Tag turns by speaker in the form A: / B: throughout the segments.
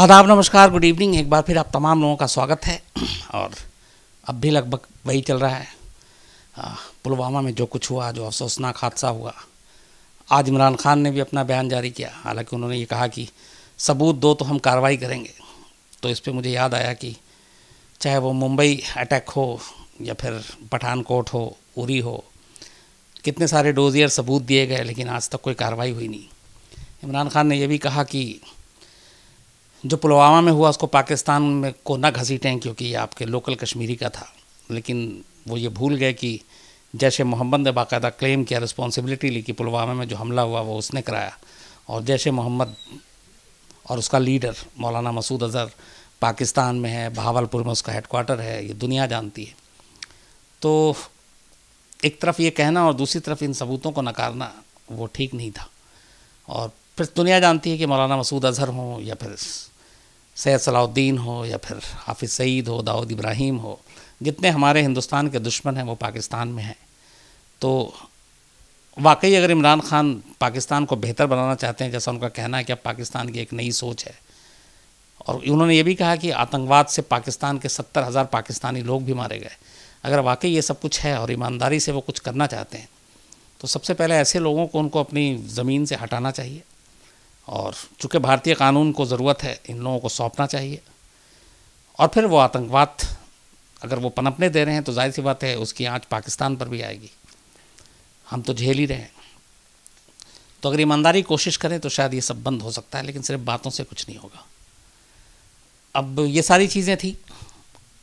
A: आदाब नमस्कार good evening एक बार फिर आप तमाम लोगों का स्वागत है और अब भी लगभग वही चल रहा है पुलवामा में जो कुछ हुआ जो अफसोसनाक हादसा हुआ आज इमरान खान ने भी अपना बयान जारी किया हालांकि उन्होंने ये कहा कि सबूत दो तो हम कार्रवाई करेंगे तो इस पर मुझे याद आया कि चाहे वो मुंबई अटैक हो या फिर पठानकोट हो उरी हो कितने सारे डोजियर सबूत दिए गए लेकिन आज तक कोई कार्रवाई हुई नहीं इमरान खान ने यह भी कहा कि जो पुलवामा में हुआ उसको पाकिस्तान में को ना घसीटें क्योंकि ये आपके लोकल कश्मीरी का था लेकिन वो ये भूल गए कि जैश मोहम्मद ने बाकायदा क्लेम किया रिस्पॉन्सिबिलिटी ली कि पुलवामा में जो हमला हुआ वो उसने कराया और जैश मोहम्मद और उसका लीडर मौलाना मसूद अजहर पाकिस्तान में है बहावलपुर में उसका हेडकोार्टर है ये दुनिया जानती है तो एक तरफ ये कहना और दूसरी तरफ इन सबूतों को नकारना वो ठीक नहीं था और फिर दुनिया जानती है कि मौलाना मसूद अजहर हों या फिर सैद सलाउद्दीन हो या फिर हाफिज़ सईद हो दाऊद इब्राहिम हो जितने हमारे हिंदुस्तान के दुश्मन हैं वो पाकिस्तान में हैं तो वाकई अगर इमरान खान पाकिस्तान को बेहतर बनाना चाहते हैं जैसा उनका कहना है कि अब पाकिस्तान की एक नई सोच है और उन्होंने ये भी कहा कि आतंकवाद से पाकिस्तान के सत्तर हज़ार पाकिस्तानी लोग भी मारे गए अगर वाकई ये सब कुछ है और ईमानदारी से वो कुछ करना चाहते हैं तो सबसे पहले ऐसे लोगों को उनको अपनी ज़मीन से हटाना चाहिए और चूँकि भारतीय कानून को ज़रूरत है इन लोगों को सौंपना चाहिए और फिर वो आतंकवाद अगर वो पनपने दे रहे हैं तो जाहिर सी बात है उसकी आँच पाकिस्तान पर भी आएगी हम तो झेल ही रहे हैं तो अगर ईमानदारी कोशिश करें तो शायद ये सब बंद हो सकता है लेकिन सिर्फ बातों से कुछ नहीं होगा अब ये सारी चीज़ें थी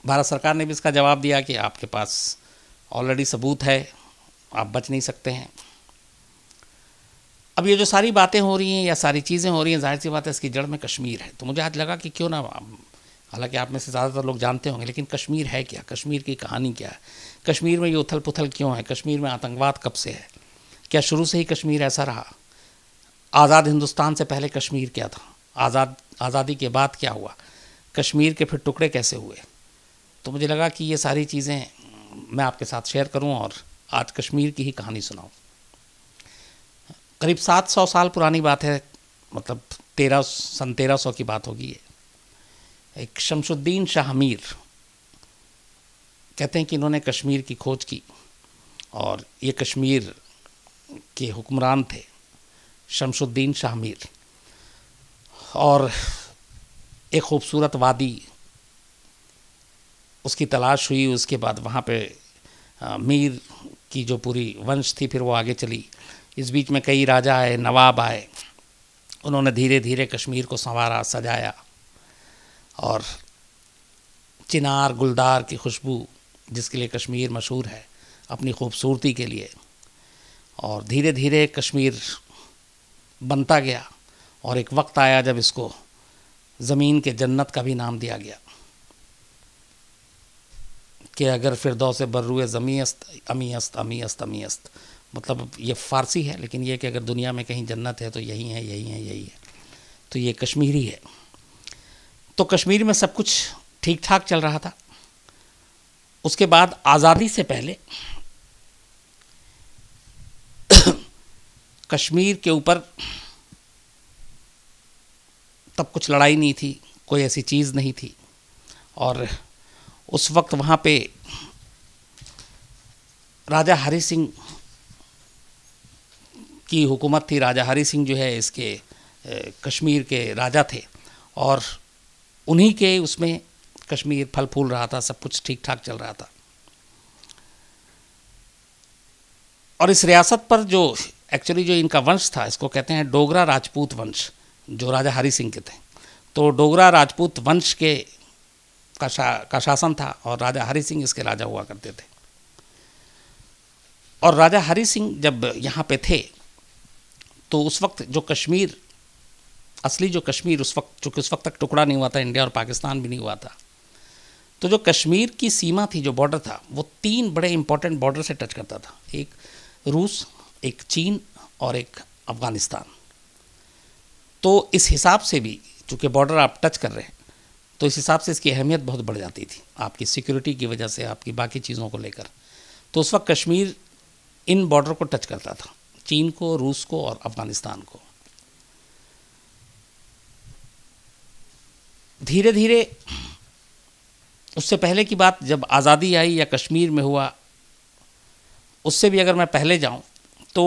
A: भारत सरकार ने भी इसका जवाब दिया कि आपके पास ऑलरेडी सबूत है आप बच नहीं सकते हैं अब ये जो सारी बातें हो रही हैं या सारी चीज़ें हो रही हैं जाहिर सी बात है इसकी जड़ में कश्मीर है तो मुझे आज लगा कि क्यों ना हालांकि आप में से ज़्यादातर लोग जानते होंगे लेकिन कश्मीर है क्या कश्मीर की कहानी क्या है कश्मीर में ये उथल पुथल क्यों है कश्मीर में आतंकवाद कब से है क्या शुरू से ही कश्मीर ऐसा रहा आज़ाद हिंदुस्तान से पहले कश्मीर क्या था आज़ाद आज़ादी के बाद क्या हुआ कश्मीर के फिर टुकड़े कैसे हुए तो मुझे लगा कि ये सारी चीज़ें मैं आपके साथ शेयर करूं और आज कश्मीर की ही कहानी सुनाऊं करीब सात सौ साल पुरानी बात है मतलब तेरह सन तेरह सौ की बात होगी है एक शमसुद्दीन शाह मीर कहते हैं कि इन्होंने कश्मीर की खोज की और ये कश्मीर के हुक्मरान थे शमशुद्दीन शाह मीर और एक खूबसूरत वादी उसकी तलाश हुई उसके बाद वहाँ पे मीर की जो पूरी वंश थी फिर वो आगे चली इस बीच में कई राजा आए नवाब आए उन्होंने धीरे धीरे कश्मीर को संवारा सजाया और चिनार गुलदार की खुशबू जिसके लिए कश्मीर मशहूर है अपनी खूबसूरती के लिए और धीरे धीरे कश्मीर बनता गया और एक वक्त आया जब इसको ज़मीन के जन्नत का भी नाम दिया गया कि अगर फिर से बर्रुए ज़मीस्त अमीस्त अमीस्त अमीस्त मतलब ये फ़ारसी है लेकिन ये कि अगर दुनिया में कहीं जन्नत है तो यही है यही है यही है तो ये कश्मीरी है तो कश्मीर में सब कुछ ठीक ठाक चल रहा था उसके बाद आज़ादी से पहले कश्मीर के ऊपर तब कुछ लड़ाई नहीं थी कोई ऐसी चीज़ नहीं थी और उस वक्त वहाँ पे राजा हरि सिंह की हुकूमत थी राजा हरी सिंह जो है इसके कश्मीर के राजा थे और उन्हीं के उसमें कश्मीर फल फूल रहा था सब कुछ ठीक ठाक चल रहा था और इस रियासत पर जो एक्चुअली जो इनका वंश था इसको कहते हैं डोगरा राजपूत वंश जो राजा हरी सिंह के थे तो डोगरा राजपूत वंश के का शा का शासन था और राजा हरी सिंह इसके राजा हुआ करते थे और राजा हरी सिंह जब यहाँ पे थे तो उस वक्त जो कश्मीर असली जो कश्मीर उस वक्त चूँकि उस वक्त तक टुकड़ा नहीं हुआ था इंडिया और पाकिस्तान भी नहीं हुआ था तो जो कश्मीर की सीमा थी जो बॉर्डर था वो तीन बड़े इंपॉर्टेंट बॉर्डर से टच करता था एक रूस एक चीन और एक अफ़गानिस्तान तो इस हिसाब से भी चूँकि बॉर्डर आप टच कर रहे हैं तो इस हिसाब से इसकी अहमियत बहुत बढ़ जाती थी आपकी सिक्योरिटी की वजह से आपकी बाकी चीज़ों को लेकर तो उस वक्त कश्मीर इन बॉर्डर को टच करता था चीन को रूस को और अफगानिस्तान को धीरे धीरे उससे पहले की बात जब आज़ादी आई या कश्मीर में हुआ उससे भी अगर मैं पहले जाऊं तो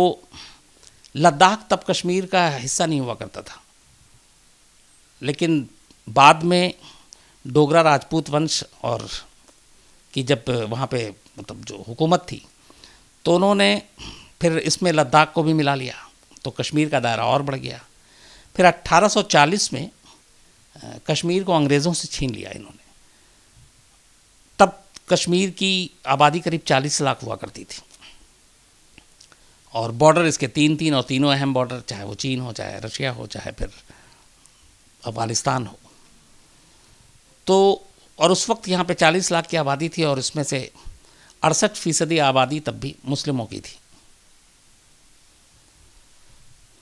A: लद्दाख तब कश्मीर का हिस्सा नहीं हुआ करता था लेकिन बाद में डोगरा राजपूत वंश और की जब वहाँ पे मतलब जो हुकूमत थी तो उन्होंने फिर इसमें लद्दाख को भी मिला लिया तो कश्मीर का दायरा और बढ़ गया फिर 1840 में कश्मीर को अंग्रेज़ों से छीन लिया इन्होंने तब कश्मीर की आबादी करीब 40 लाख हुआ करती थी और बॉर्डर इसके तीन तीन और तीनों अहम बॉर्डर चाहे वो चीन हो चाहे रशिया हो चाहे फिर अफगानिस्तान हो तो और उस वक्त यहाँ पे 40 लाख की आबादी थी और इसमें से अड़सठ फीसदी आबादी तब भी मुस्लिमों की थी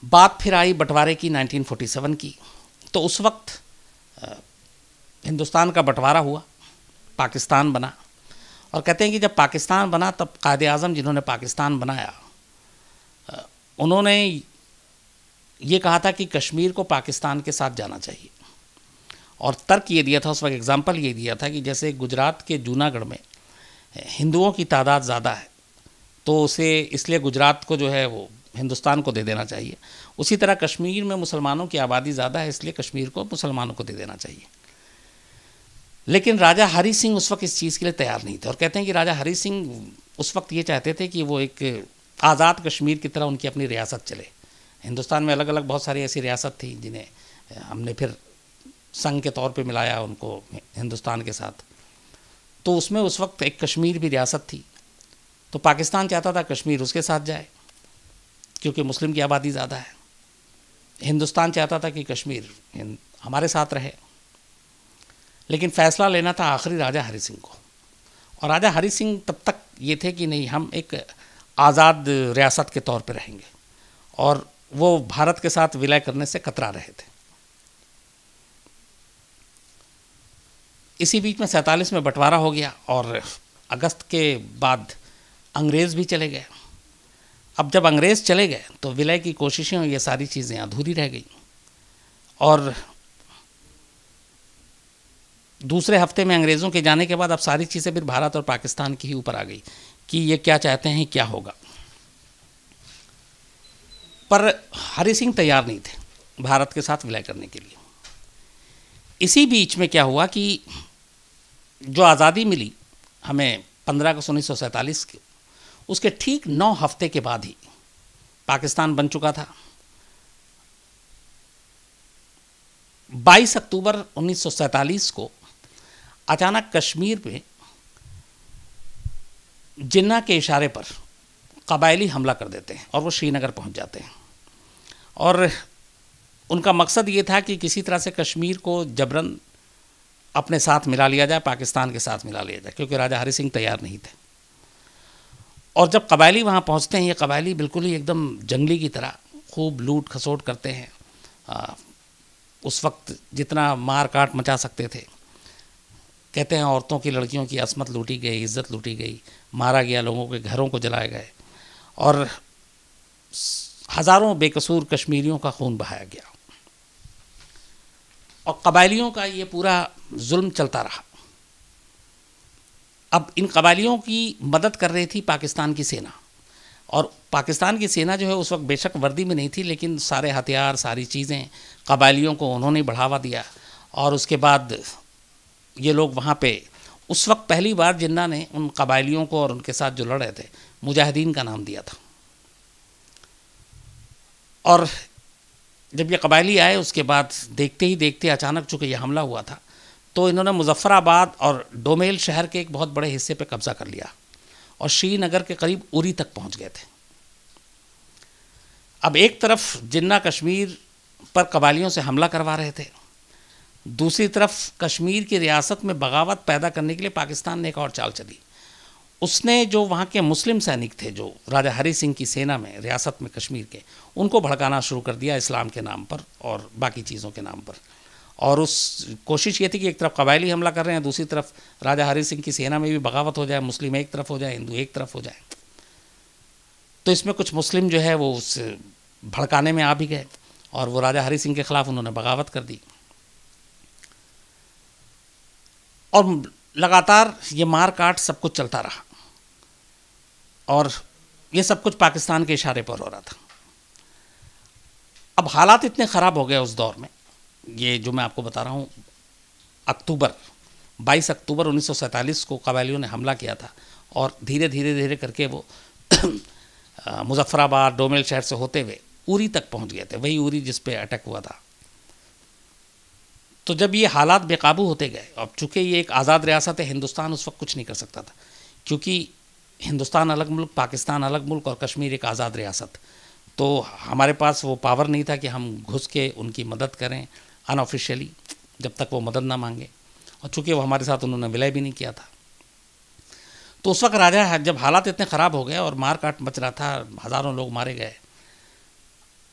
A: बात फिर आई बंटवारे की 1947 की तो उस वक्त हिंदुस्तान का बंटवारा हुआ पाकिस्तान बना और कहते हैं कि जब पाकिस्तान बना तब कायद अज़म जिन्होंने पाकिस्तान बनाया उन्होंने ये कहा था कि कश्मीर को पाकिस्तान के साथ जाना चाहिए और तर्क ये दिया था उस वक्त एग्ज़ाम्पल ये दिया था कि जैसे गुजरात के जूनागढ़ में हिंदुओं की तादाद ज़्यादा है तो उसे इसलिए गुजरात को जो है वो हिंदुस्तान को दे देना चाहिए उसी तरह कश्मीर में मुसलमानों की आबादी ज़्यादा है इसलिए कश्मीर को मुसलमानों को दे देना चाहिए लेकिन राजा हरी सिंह उस वक्त इस चीज़ के लिए तैयार नहीं थे और कहते हैं कि राजा हरी सिंह उस वक्त ये चाहते थे कि वो एक आज़ाद कश्मीर की तरह उनकी अपनी रियासत चले हिंदुस्तान में अलग अलग बहुत सारी ऐसी रियासत थी जिन्हें हमने फिर संघ के तौर पे मिलाया उनको हिंदुस्तान के साथ तो उसमें उस वक्त एक कश्मीर भी रियासत थी तो पाकिस्तान चाहता था कश्मीर उसके साथ जाए क्योंकि मुस्लिम की आबादी ज़्यादा है हिंदुस्तान चाहता था कि कश्मीर हमारे साथ रहे लेकिन फैसला लेना था आखिरी राजा हरि सिंह को और राजा हरि सिंह तब तक ये थे कि नहीं हम एक आज़ाद रियासत के तौर पर रहेंगे और वो भारत के साथ विलय करने से कतरा रहे थे इसी बीच में सैंतालीस में बंटवारा हो गया और अगस्त के बाद अंग्रेज़ भी चले गए अब जब अंग्रेज़ चले गए तो विलय की कोशिशें और ये सारी चीज़ें अधूरी रह गई और दूसरे हफ्ते में अंग्रेज़ों के जाने के बाद अब सारी चीज़ें फिर भारत और पाकिस्तान की ही ऊपर आ गई कि ये क्या चाहते हैं क्या होगा पर हरि सिंह तैयार नहीं थे भारत के साथ विलय करने के लिए इसी बीच में क्या हुआ कि जो आज़ादी मिली हमें पंद्रह अगस्त उन्नीस सौ सैंतालीस उसके ठीक नौ हफ्ते के बाद ही पाकिस्तान बन चुका था 22 अक्टूबर 1947 को अचानक कश्मीर पे जिन्ना के इशारे पर कबायली हमला कर देते हैं और वो श्रीनगर पहुंच जाते हैं और उनका मकसद ये था कि किसी तरह से कश्मीर को जबरन अपने साथ मिला लिया जाए पाकिस्तान के साथ मिला लिया जाए क्योंकि राजा हरि सिंह तैयार नहीं थे और जब कबायली वहाँ पहुँचते हैं ये कबायली बिल्कुल ही एकदम जंगली की तरह खूब लूट खसोट करते हैं आ, उस वक्त जितना मार काट मचा सकते थे कहते हैं औरतों की लड़कियों की असमत लूटी गई इज्जत लूटी गई मारा गया लोगों के घरों को जलाए गए और हज़ारों बेकसूर कश्मीरियों का खून बहाया गया और कबायलियों का ये पूरा जुल्म चलता रहा अब इन कबालियों की मदद कर रही थी पाकिस्तान की सेना और पाकिस्तान की सेना जो है उस वक्त बेशक वर्दी में नहीं थी लेकिन सारे हथियार सारी चीज़ें कबालियों को उन्होंने बढ़ावा दिया और उसके बाद ये लोग वहाँ पे उस वक्त पहली बार जिन्ना ने उन कबायलियों को और उनके साथ जो लड़ रहे थे मुजाहिदीन का नाम दिया था और जब ये कबायली आए उसके बाद देखते ही देखते अचानक चूँकि यह हमला हुआ था तो इन्होंने मुजफ्फराबाद और डोमेल शहर के एक बहुत बड़े हिस्से पर कब्जा कर लिया और श्रीनगर के करीब उरी तक पहुंच गए थे अब एक तरफ जिन्ना कश्मीर पर कबालियों से हमला करवा रहे थे दूसरी तरफ कश्मीर की रियासत में बगावत पैदा करने के लिए पाकिस्तान ने एक और चाल चली उसने जो वहाँ के मुस्लिम सैनिक थे जो राजा हरी सिंह की सेना में रियासत में कश्मीर के उनको भड़काना शुरू कर दिया इस्लाम के नाम पर और बाकी चीज़ों के नाम पर और उस कोशिश ये थी कि एक तरफ कबायली हमला कर रहे हैं दूसरी तरफ राजा हरि सिंह की सेना में भी बगावत हो जाए मुस्लिम एक तरफ हो जाए हिंदू एक तरफ हो जाए तो इसमें कुछ मुस्लिम जो है वो उस भड़काने में आ भी गए और वो राजा हरि सिंह के खिलाफ उन्होंने बगावत कर दी और लगातार ये मार काट सब कुछ चलता रहा और ये सब कुछ पाकिस्तान के इशारे पर हो रहा था अब हालात इतने ख़राब हो गए उस दौर में ये जो मैं आपको बता रहा हूँ अक्टूबर 22 अक्टूबर 1947 को कबायलियों ने हमला किया था और धीरे धीरे धीरे करके वो मुजफ्फराबाद डोमेल शहर से होते हुए उरी तक पहुँच गए थे वही उरी जिस पे अटैक हुआ था तो जब ये हालात बेकाबू होते गए अब चूँकि ये एक आज़ाद रियासत है हिंदुस्तान उस वक्त कुछ नहीं कर सकता था क्योंकि हिंदुस्तान अलग मुल्क पाकिस्तान अलग मुल्क और कश्मीर एक आज़ाद रियासत तो हमारे पास वो पावर नहीं था कि हम घुस के उनकी मदद करें अनऑफिशियली जब तक वो मदद ना मांगे और चूंकि वो हमारे साथ उन्होंने विलय भी नहीं किया था तो उस वक्त राजा जब हालात इतने ख़राब हो गए और मार काट मच रहा था हज़ारों लोग मारे गए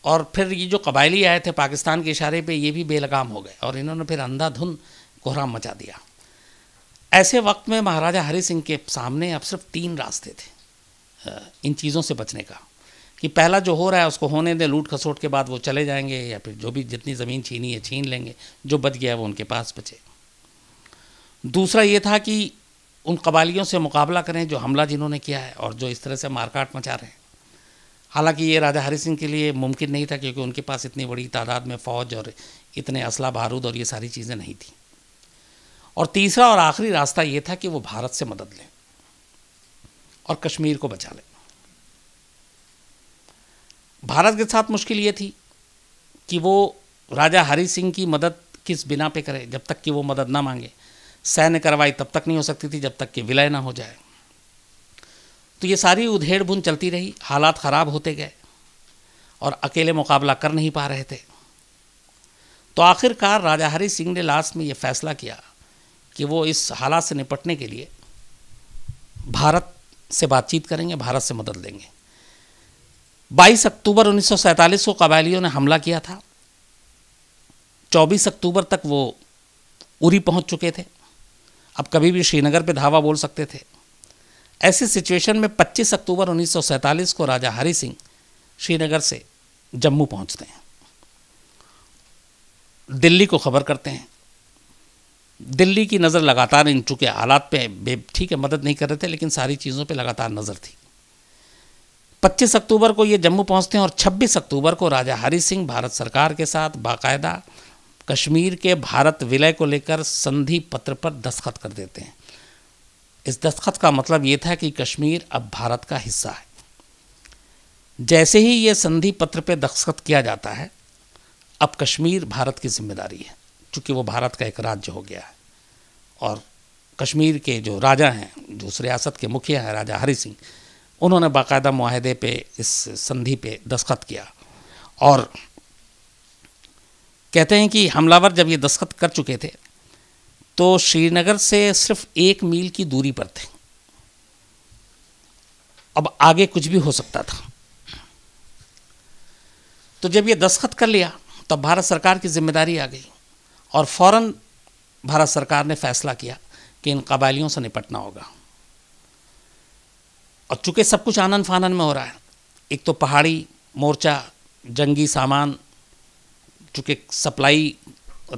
A: और फिर ये जो कबायली आए थे पाकिस्तान के इशारे पे ये भी बेलगाम हो गए और इन्होंने फिर अंधाधुन कोहराम मचा दिया ऐसे वक्त में महाराजा हरि सिंह के सामने अब सिर्फ तीन रास्ते थे इन चीज़ों से बचने का कि पहला जो हो रहा है उसको होने दें लूट खसोट के बाद वो चले जाएंगे या फिर जो भी जितनी ज़मीन छीनी है छीन लेंगे जो बच गया है वो उनके पास बचे दूसरा ये था कि उन कबालियों से मुकाबला करें जो हमला जिन्होंने किया है और जो इस तरह से मारकाट मचा रहे हैं हालांकि ये राजा हरि सिंह के लिए मुमकिन नहीं था क्योंकि उनके पास इतनी बड़ी तादाद में फ़ौज और इतने असला बारूद और ये सारी चीज़ें नहीं थी और तीसरा और आखिरी रास्ता ये था कि वो भारत से मदद लें और कश्मीर को बचा लें भारत के साथ मुश्किल ये थी कि वो राजा हरि सिंह की मदद किस बिना पे करे जब तक कि वो मदद ना मांगे सैन्य कार्रवाई तब तक नहीं हो सकती थी जब तक कि विलय ना हो जाए तो ये सारी उधेड़ बुन चलती रही हालात ख़राब होते गए और अकेले मुकाबला कर नहीं पा रहे थे तो आखिरकार राजा हरि सिंह ने लास्ट में ये फैसला किया कि वो इस हालात से निपटने के लिए भारत से बातचीत करेंगे भारत से मदद लेंगे 22 अक्टूबर 1947 को कबायलियों ने हमला किया था 24 अक्टूबर तक वो उरी पहुंच चुके थे अब कभी भी श्रीनगर पे धावा बोल सकते थे ऐसे सिचुएशन में 25 अक्टूबर 1947 को राजा हरि सिंह श्रीनगर से जम्मू पहुंचते हैं दिल्ली को खबर करते हैं दिल्ली की नज़र लगातार इन चुके हालात पे ठीक है मदद नहीं कर रहे थे लेकिन सारी चीज़ों पे लगातार नज़र थी 25 अक्टूबर को ये जम्मू पहुंचते हैं और 26 अक्टूबर को राजा हरि सिंह भारत सरकार के साथ बाकायदा कश्मीर के भारत विलय को लेकर संधि पत्र पर दस्तखत कर देते हैं इस दस्तखत का मतलब ये था कि कश्मीर अब भारत का हिस्सा है जैसे ही ये संधि पत्र पर दस्खत किया जाता है अब कश्मीर भारत की जिम्मेदारी है चूँकि वो भारत का एक राज्य हो गया है और कश्मीर के जो राजा हैं जो उस रियासत के मुखिया हैं राजा हरि सिंह उन्होंने बाकायदा माहदे पे इस संधि पे दस्खत किया और कहते हैं कि हमलावर जब ये दस्खत कर चुके थे तो श्रीनगर से सिर्फ एक मील की दूरी पर थे अब आगे कुछ भी हो सकता था तो जब ये दस्खत कर लिया तब तो भारत सरकार की जिम्मेदारी आ गई और फ़ौर भारत सरकार ने फैसला किया कि इन कबायलियों से निपटना होगा और चूँकि सब कुछ आनंद फानंद में हो रहा है एक तो पहाड़ी मोर्चा जंगी सामान चूँकि सप्लाई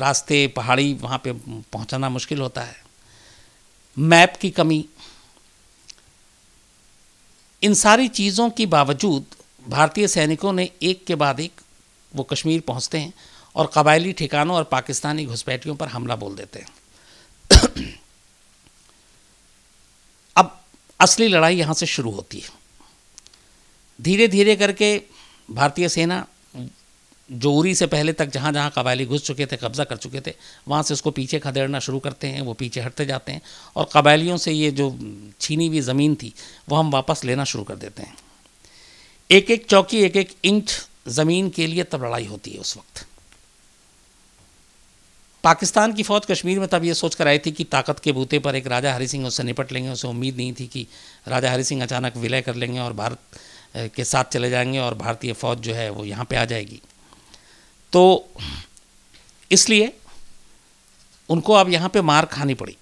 A: रास्ते पहाड़ी वहाँ पे पहुँचाना मुश्किल होता है मैप की कमी इन सारी चीज़ों के बावजूद भारतीय सैनिकों ने एक के बाद एक वो कश्मीर पहुँचते हैं और कबायली ठिकानों और पाकिस्तानी घुसपैठियों पर हमला बोल देते हैं असली लड़ाई यहाँ से शुरू होती है धीरे धीरे करके भारतीय सेना जो उरी से पहले तक जहाँ जहाँ कबायली घुस चुके थे कब्ज़ा कर चुके थे वहाँ से उसको पीछे खदेड़ना शुरू करते हैं वो पीछे हटते जाते हैं और कबायलियों से ये जो छीनी हुई ज़मीन थी वो हम वापस लेना शुरू कर देते हैं एक एक चौकी एक एक इंच ज़मीन के लिए तब लड़ाई होती है उस वक्त पाकिस्तान की फ़ौज कश्मीर में तब ये सोच कर आई थी कि ताकत के बूते पर एक राजा हरी सिंह उससे निपट लेंगे उसे उम्मीद नहीं थी कि राजा हरी सिंह अचानक विलय कर लेंगे और भारत के साथ चले जाएंगे और भारतीय फ़ौज जो है वो यहाँ पे आ जाएगी तो इसलिए उनको अब यहाँ पे मार खानी पड़ी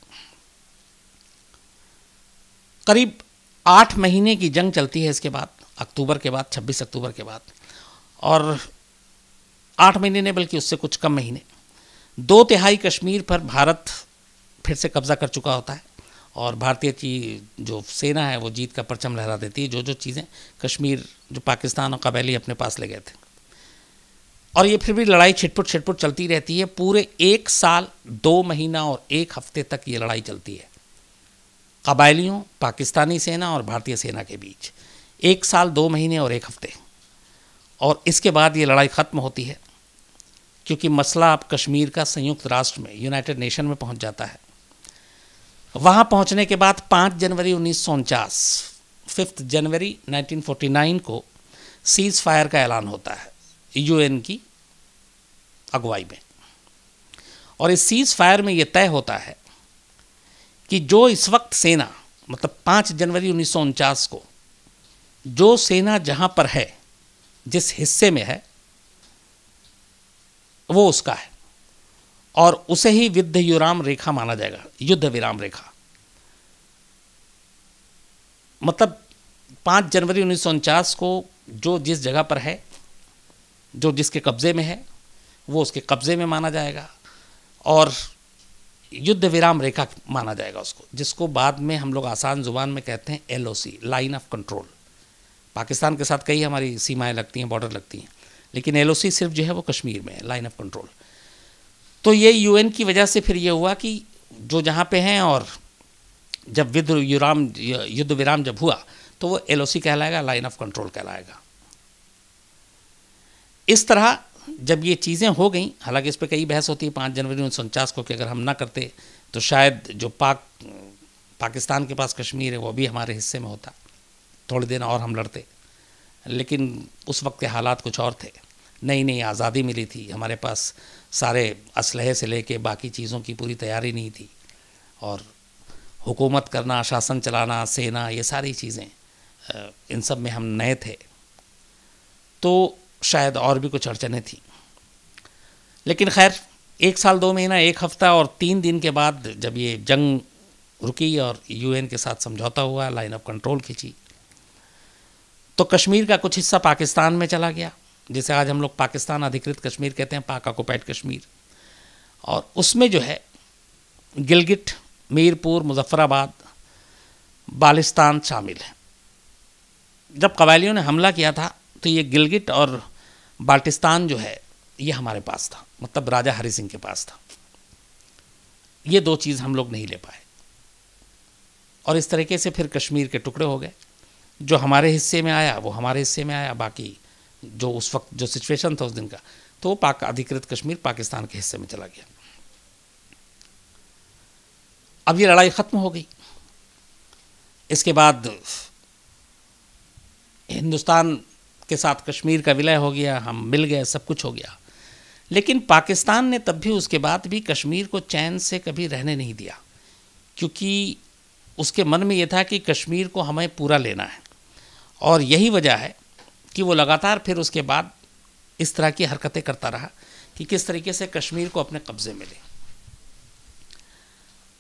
A: करीब आठ महीने की जंग चलती है इसके बाद अक्टूबर के बाद छब्बीस अक्टूबर के बाद और आठ महीने ने बल्कि उससे कुछ कम महीने दो तिहाई कश्मीर पर भारत फिर से कब्जा कर चुका होता है और भारतीय की जो सेना है वो जीत का परचम लहरा देती है जो जो चीज़ें कश्मीर जो पाकिस्तान और कबैली अपने पास ले गए थे और ये फिर भी लड़ाई छिटपुट छिटपुट चलती रहती है पूरे एक साल दो महीना और एक हफ्ते तक ये लड़ाई चलती है कबायलियों पाकिस्तानी सेना और भारतीय सेना के बीच एक साल दो महीने और एक हफ्ते और इसके बाद ये लड़ाई ख़त्म होती है क्योंकि मसला अब कश्मीर का संयुक्त राष्ट्र में यूनाइटेड नेशन में पहुंच जाता है वहां पहुंचने के बाद 5 जनवरी उन्नीस सौ उनचास फिफ्थ जनवरी 1949 को सीज फायर का ऐलान होता है यूएन की अगुवाई में और इस सीज फायर में यह तय होता है कि जो इस वक्त सेना मतलब 5 जनवरी उन्नीस को जो सेना जहाँ पर है जिस हिस्से में है वो उसका है और उसे ही विद्ध युराम रेखा माना जाएगा युद्ध विराम रेखा मतलब पाँच जनवरी उन्नीस को जो जिस जगह पर है जो जिसके कब्ज़े में है वो उसके कब्ज़े में माना जाएगा और युद्ध विराम रेखा माना जाएगा उसको जिसको बाद में हम लोग आसान ज़ुबान में कहते हैं LOC line of control Pakistan के साथ कई हमारी सीमाएं लगती हैं बॉर्डर लगती हैं लेकिन एल सिर्फ जो है वो कश्मीर में है लाइन ऑफ कंट्रोल तो ये यूएन की वजह से फिर ये हुआ कि जो जहाँ पे हैं और जब विद्र युराम युद्ध विराम जब हुआ तो वो एल कहलाएगा लाइन ऑफ कंट्रोल कहलाएगा इस तरह जब ये चीज़ें हो गई हालांकि इस पर कई बहस होती है पाँच जनवरी उन्नीस को कि अगर हम ना करते तो शायद जो पाक पाकिस्तान के पास कश्मीर है वो भी हमारे हिस्से में होता थोड़े दिन और हम लड़ते लेकिन उस वक्त के हालात कुछ और थे नई नई आज़ादी मिली थी हमारे पास सारे असलहे से लेके बाकी चीज़ों की पूरी तैयारी नहीं थी और हुकूमत करना शासन चलाना सेना ये सारी चीज़ें इन सब में हम नए थे तो शायद और भी कुछ अड़चने थी लेकिन खैर एक साल दो महीना एक हफ्ता और तीन दिन के बाद जब ये जंग रुकी और यूएन के साथ समझौता हुआ लाइन ऑफ कंट्रोल खींची तो कश्मीर का कुछ हिस्सा पाकिस्तान में चला गया जिसे आज हम लोग पाकिस्तान अधिकृत कश्मीर कहते हैं पाक ऑक्यूपाइड कश्मीर और उसमें जो है गिलगिट मीरपुर मुजफ्फराबाद बालिस्तान शामिल है जब कवालियों ने हमला किया था तो ये गिलगिट और बाल्टिस्तान जो है ये हमारे पास था मतलब राजा हरि सिंह के पास था ये दो चीज़ हम लोग नहीं ले पाए और इस तरीके से फिर कश्मीर के टुकड़े हो गए जो हमारे हिस्से में आया वो हमारे हिस्से में आया बाकी जो उस वक्त जो सिचुएशन था उस दिन का तो वो पाक अधिकृत कश्मीर पाकिस्तान के हिस्से में चला गया अब ये लड़ाई ख़त्म हो गई इसके बाद हिंदुस्तान के साथ कश्मीर का विलय हो गया हम मिल गए सब कुछ हो गया लेकिन पाकिस्तान ने तब भी उसके बाद भी कश्मीर को चैन से कभी रहने नहीं दिया क्योंकि उसके मन में ये था कि कश्मीर को हमें पूरा लेना है और यही वजह है कि वो लगातार फिर उसके बाद इस तरह की हरकतें करता रहा कि किस तरीके से कश्मीर को अपने कब्ज़े में ले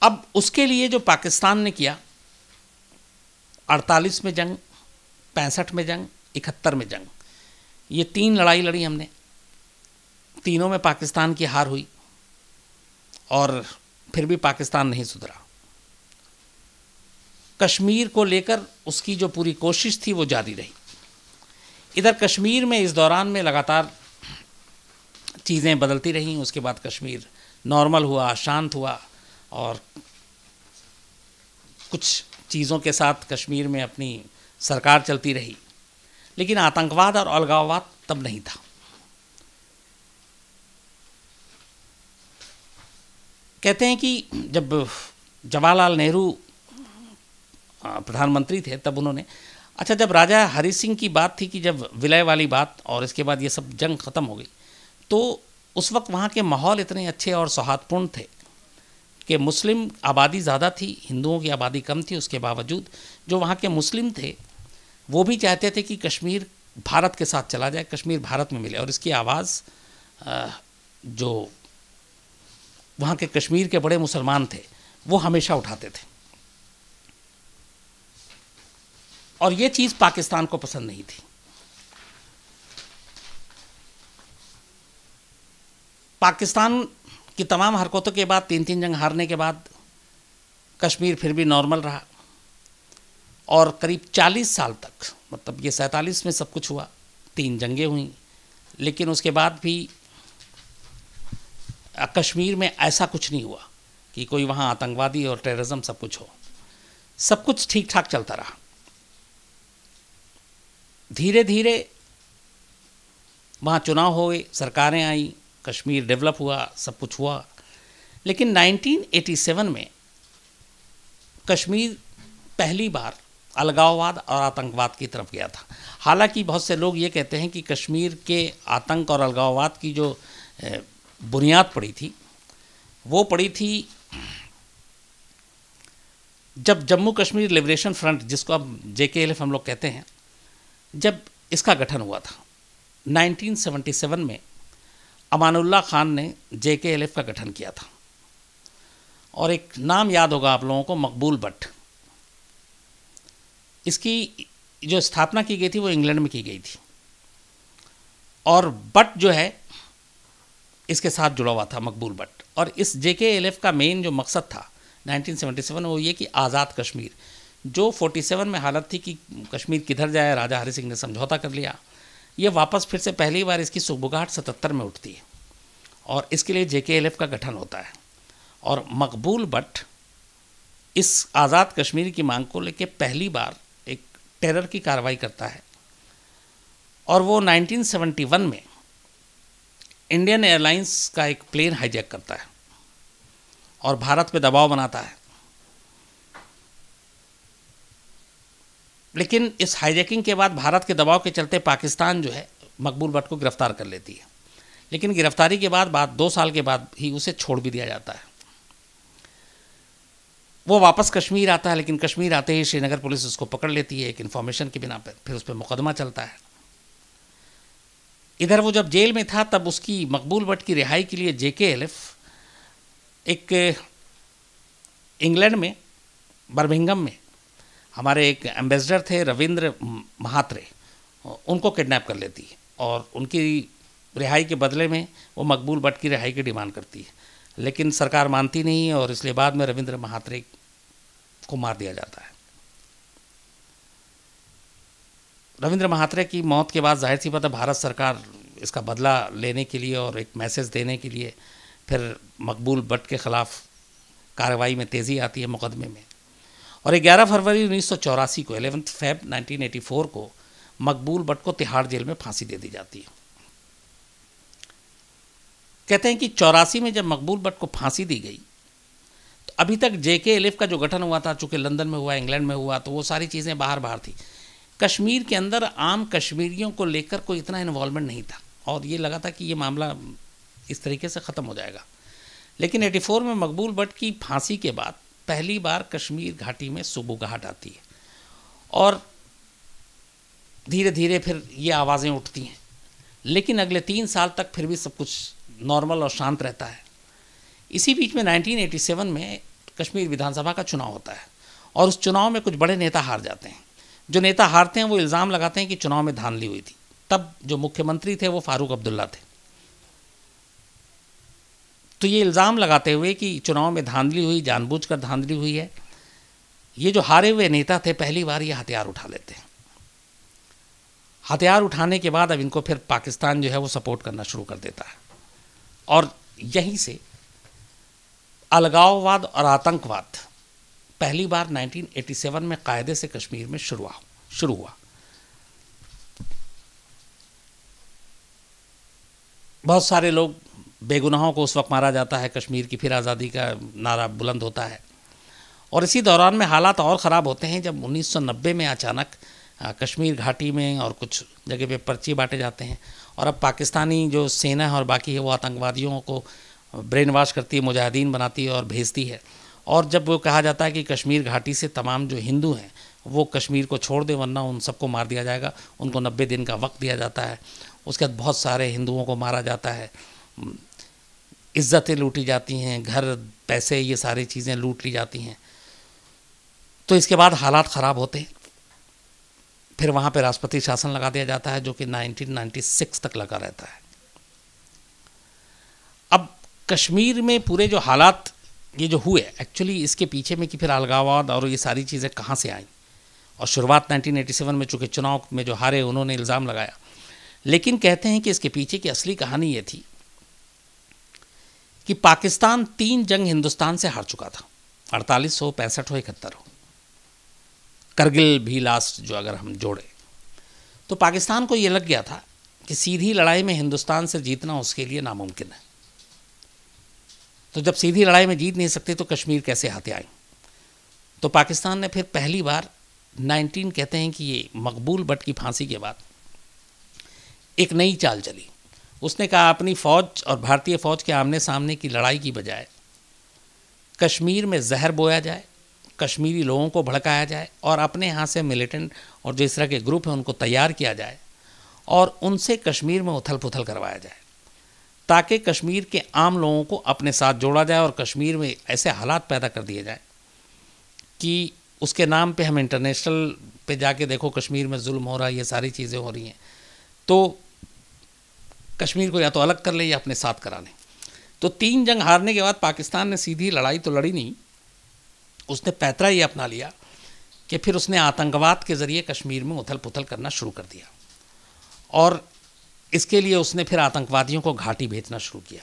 A: अब उसके लिए जो पाकिस्तान ने किया 48 में जंग पैंसठ में जंग इकहत्तर में जंग ये तीन लड़ाई लड़ी हमने तीनों में पाकिस्तान की हार हुई और फिर भी पाकिस्तान नहीं सुधरा कश्मीर को लेकर उसकी जो पूरी कोशिश थी वो जारी रही इधर कश्मीर में इस दौरान में लगातार चीज़ें बदलती रहीं उसके बाद कश्मीर नॉर्मल हुआ शांत हुआ और कुछ चीज़ों के साथ कश्मीर में अपनी सरकार चलती रही लेकिन आतंकवाद और अलगाववाद तब नहीं था कहते हैं कि जब जवाहरलाल नेहरू प्रधानमंत्री थे तब उन्होंने अच्छा जब राजा हरि सिंह की बात थी कि जब विलय वाली बात और इसके बाद ये सब जंग ख़त्म हो गई तो उस वक्त वहाँ के माहौल इतने अच्छे और सौहार्दपूर्ण थे कि मुस्लिम आबादी ज़्यादा थी हिंदुओं की आबादी कम थी उसके बावजूद जो वहाँ के मुस्लिम थे वो भी चाहते थे कि कश्मीर भारत के साथ चला जाए कश्मीर भारत में मिले और इसकी आवाज़ जो वहाँ के कश्मीर के बड़े मुसलमान थे वो हमेशा उठाते थे और ये चीज़ पाकिस्तान को पसंद नहीं थी पाकिस्तान की तमाम हरकतों के बाद तीन तीन जंग हारने के बाद कश्मीर फिर भी नॉर्मल रहा और करीब 40 साल तक मतलब ये सैंतालीस में सब कुछ हुआ तीन जंगें हुई लेकिन उसके बाद भी कश्मीर में ऐसा कुछ नहीं हुआ कि कोई वहाँ आतंकवादी और टेररिज्म सब कुछ हो सब कुछ ठीक ठाक चलता रहा धीरे धीरे वहाँ चुनाव हुए सरकारें आई कश्मीर डेवलप हुआ सब कुछ हुआ लेकिन 1987 में कश्मीर पहली बार अलगाववाद और आतंकवाद की तरफ गया था हालांकि बहुत से लोग ये कहते हैं कि कश्मीर के आतंक और अलगाववाद की जो बुनियाद पड़ी थी वो पड़ी थी जब जम्मू कश्मीर लिबरेशन फ्रंट जिसको अब जे के एल एफ हम लोग कहते हैं जब इसका गठन हुआ था 1977 में अमानुल्लाह खान ने जे के एल एफ का गठन किया था और एक नाम याद होगा आप लोगों को मकबूल भट्ट इसकी जो स्थापना की गई थी वो इंग्लैंड में की गई थी और बट जो है इसके साथ जुड़ा हुआ था मकबूल बट और इस जे के एल एफ का मेन जो मकसद था 1977 वो ये कि आज़ाद कश्मीर जो 47 में हालत थी कि कश्मीर किधर जाए राजा हरि सिंह ने समझौता कर लिया ये वापस फिर से पहली बार इसकी सुबुगाहट सतहत्तर में उठती है और इसके लिए जे का गठन होता है और मकबूल बट इस आज़ाद कश्मीर की मांग को लेकर पहली बार एक टेरर की कार्रवाई करता है और वो 1971 में इंडियन एयरलाइंस का एक प्लेन हाईजैक करता है और भारत पे दबाव बनाता है लेकिन इस हाईजैकिंग के बाद भारत के दबाव के चलते पाकिस्तान जो है मकबूल भट्ट को गिरफ्तार कर लेती है लेकिन गिरफ्तारी के बाद बाद दो साल के बाद ही उसे छोड़ भी दिया जाता है वो वापस कश्मीर आता है लेकिन कश्मीर आते ही श्रीनगर पुलिस उसको पकड़ लेती है एक इन्फॉर्मेशन के बिना पर फिर उस पर मुकदमा चलता है इधर वो जब जेल में था तब उसकी मकबूल भट्ट की रिहाई के लिए जे के एल एफ एक इंग्लैंड में बर्मिंगम में हमारे एक एम्बेसडर थे रविंद्र महात्रे उनको किडनैप कर लेती है और उनकी रिहाई के बदले में वो मकबूल भट्ट की रिहाई की डिमांड करती है लेकिन सरकार मानती नहीं है और इसलिए बाद में रविंद्र महात्रे को मार दिया जाता है रविंद्र महात्रे की मौत के बाद जाहिर सी बात है भारत सरकार इसका बदला लेने के लिए और एक मैसेज देने के लिए फिर मकबूल भट्ट के ख़िलाफ़ कार्रवाई में तेज़ी आती है मुकदमे में और 11 फरवरी उन्नीस को एलेवन फेब 1984 को मकबूल भट्ट को तिहाड़ जेल में फांसी दे दी जाती है कहते हैं कि चौरासी में जब मकबूल भट्ट को फांसी दी गई तो अभी तक जे के एल का जो गठन हुआ था चूंकि लंदन में हुआ इंग्लैंड में हुआ तो वो सारी चीज़ें बाहर बाहर थी कश्मीर के अंदर आम कश्मीरियों को लेकर कोई इतना इन्वॉल्वमेंट नहीं था और ये लगा था कि ये मामला इस तरीके से ख़त्म हो जाएगा लेकिन 84 में मकबूल भट्ट की फांसी के बाद पहली बार कश्मीर घाटी में सुबह घाट आती है और धीरे धीरे फिर ये आवाज़ें उठती हैं लेकिन अगले तीन साल तक फिर भी सब कुछ नॉर्मल और शांत रहता है इसी बीच में 1987 में कश्मीर विधानसभा का चुनाव होता है और उस चुनाव में कुछ बड़े नेता हार जाते हैं जो नेता हारते हैं वो इल्ज़ाम लगाते हैं कि चुनाव में धांधली हुई थी तब जो मुख्यमंत्री थे वो फारूक अब्दुल्ला थे तो ये इल्ज़ाम लगाते हुए कि चुनाव में धांधली हुई जानबूझकर धांधली हुई है ये जो हारे हुए नेता थे पहली बार ये हथियार उठा लेते हैं हथियार उठाने के बाद अब इनको फिर पाकिस्तान जो है वो सपोर्ट करना शुरू कर देता है और यहीं से अलगाववाद और आतंकवाद पहली बार 1987 में कायदे से कश्मीर में शुरू शुरू हुआ बहुत सारे लोग बेगुनाहों को उस वक्त मारा जाता है कश्मीर की फिर आज़ादी का नारा बुलंद होता है और इसी दौरान में हालात और ख़राब होते हैं जब 1990 में अचानक कश्मीर घाटी में और कुछ जगह पे पर्ची बांटे जाते हैं और अब पाकिस्तानी जो सेना है और बाकी है वो आतंकवादियों को ब्रेन वाश करती है मुजाहिदीन बनाती है और भेजती है और जब वो कहा जाता है कि कश्मीर घाटी से तमाम जो हिंदू हैं वो कश्मीर को छोड़ दें वरना उन सबको मार दिया जाएगा उनको नब्बे दिन का वक्त दिया जाता है उसके बाद बहुत सारे हिंदुओं को मारा जाता है इज्जतें लूटी जाती हैं घर पैसे ये सारी चीज़ें लूट ली जाती हैं तो इसके बाद हालात ख़राब होते हैं फिर वहाँ पर राष्ट्रपति शासन लगा दिया जाता है जो कि 1996 तक लगा रहता है अब कश्मीर में पूरे जो हालात ये जो हुए एक्चुअली इसके पीछे में कि फिर अलगावाद और ये सारी चीज़ें कहाँ से आई और शुरुआत 1987 में चूँकि चुनाव में जो हारे उन्होंने इल्ज़ाम लगाया लेकिन कहते हैं कि इसके पीछे की असली कहानी ये थी कि पाकिस्तान तीन जंग हिंदुस्तान से हार चुका था अड़तालीस हो पैंसठ हो इकहत्तर हो करगिल भी लास्ट जो अगर हम जोड़े तो पाकिस्तान को यह लग गया था कि सीधी लड़ाई में हिंदुस्तान से जीतना उसके लिए नामुमकिन है तो जब सीधी लड़ाई में जीत नहीं सकते तो कश्मीर कैसे हाथे आए तो पाकिस्तान ने फिर पहली बार 19 कहते हैं कि ये मकबूल बट की फांसी के बाद एक नई चाल चली उसने कहा अपनी फ़ौज और भारतीय फ़ौज के आमने सामने की लड़ाई की बजाय कश्मीर में जहर बोया जाए कश्मीरी लोगों को भड़काया जाए और अपने यहाँ से मिलिटेंट और जो इस तरह के ग्रुप हैं उनको तैयार किया जाए और उनसे कश्मीर में उथल पुथल करवाया जाए ताकि कश्मीर के आम लोगों को अपने साथ जोड़ा जाए और कश्मीर में ऐसे हालात पैदा कर दिए जाए कि उसके नाम पे हम इंटरनेशनल पे जाके देखो कश्मीर में जुल्म हो रहा है ये सारी चीज़ें हो रही हैं तो कश्मीर को या तो अलग कर ले या अपने साथ करा लें तो तीन जंग हारने के बाद पाकिस्तान ने सीधी लड़ाई तो लड़ी नहीं उसने पैतरा ये अपना लिया कि फिर उसने आतंकवाद के ज़रिए कश्मीर में उथल पुथल करना शुरू कर दिया और इसके लिए उसने फिर आतंकवादियों को घाटी भेजना शुरू किया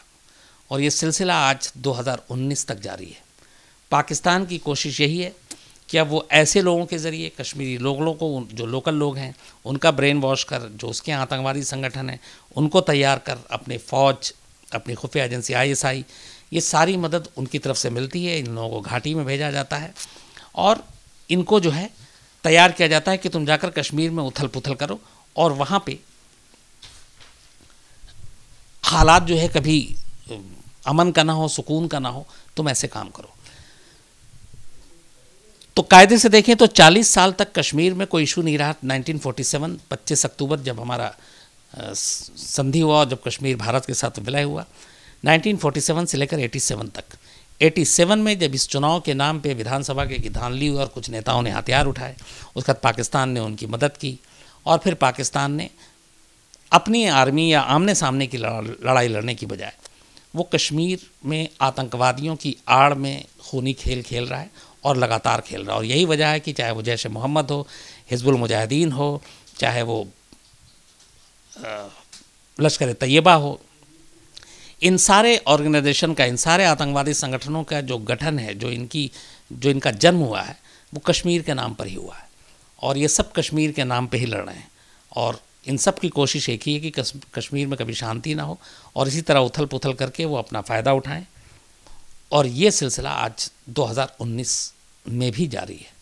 A: और ये सिलसिला आज 2019 तक जारी है पाकिस्तान की कोशिश यही है कि अब वो ऐसे लोगों के ज़रिए कश्मीरी लोगों को जो लोकल लोग हैं उनका ब्रेन वॉश कर जो उसके आतंकवादी संगठन हैं उनको तैयार कर अपनी फ़ौज अपनी खुफिया एजेंसी आईएसआई ये सारी मदद उनकी तरफ से मिलती है इन लोगों को घाटी में भेजा जाता है और इनको जो है तैयार किया जाता है कि तुम जाकर कश्मीर में उथल पुथल करो और वहाँ पे हालात जो है कभी अमन का ना हो सुकून का ना हो तुम ऐसे काम करो तो कायदे से देखें तो 40 साल तक कश्मीर में कोई इशू नहीं रहा 1947 25 अक्टूबर जब हमारा संधि हुआ जब कश्मीर भारत के साथ विलय हुआ 1947 से लेकर 87 तक 87 में जब इस चुनाव के नाम पे विधानसभा के धान ली और कुछ नेताओं ने हथियार उठाए उसके बाद पाकिस्तान ने उनकी मदद की और फिर पाकिस्तान ने अपनी आर्मी या आमने सामने की लड़ाई लड़ने की बजाय वो कश्मीर में आतंकवादियों की आड़ में खूनी खेल खेल रहा है और लगातार खेल रहा है और यही वजह है कि चाहे वो जैश मोहम्मद हो हिजबुल मुजाहिदीन हो चाहे वो Uh, लश्कर तैयबा हो इन सारे ऑर्गेनाइजेशन का इन सारे आतंकवादी संगठनों का जो गठन है जो इनकी जो इनका जन्म हुआ है वो कश्मीर के नाम पर ही हुआ है और ये सब कश्मीर के नाम पे ही लड़ रहे हैं और इन सब की कोशिश एक ही है कि कश्मीर में कभी शांति ना हो और इसी तरह उथल पुथल करके वो अपना फ़ायदा उठाएं और ये सिलसिला आज 2019 में भी जारी है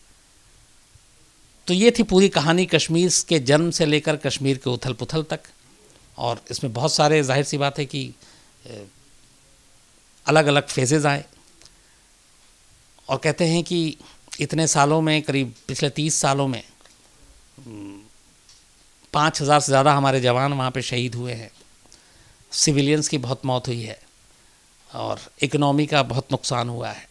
A: तो ये थी पूरी कहानी कश्मीर के जन्म से लेकर कश्मीर के उथल पुथल तक और इसमें बहुत सारे जाहिर सी बात है कि अलग अलग फेजेज़ आए और कहते हैं कि इतने सालों में करीब पिछले तीस सालों में पाँच हज़ार से ज़्यादा हमारे जवान वहाँ पे शहीद हुए हैं सिविलियंस की बहुत मौत हुई है और इकनॉमी का बहुत नुकसान हुआ है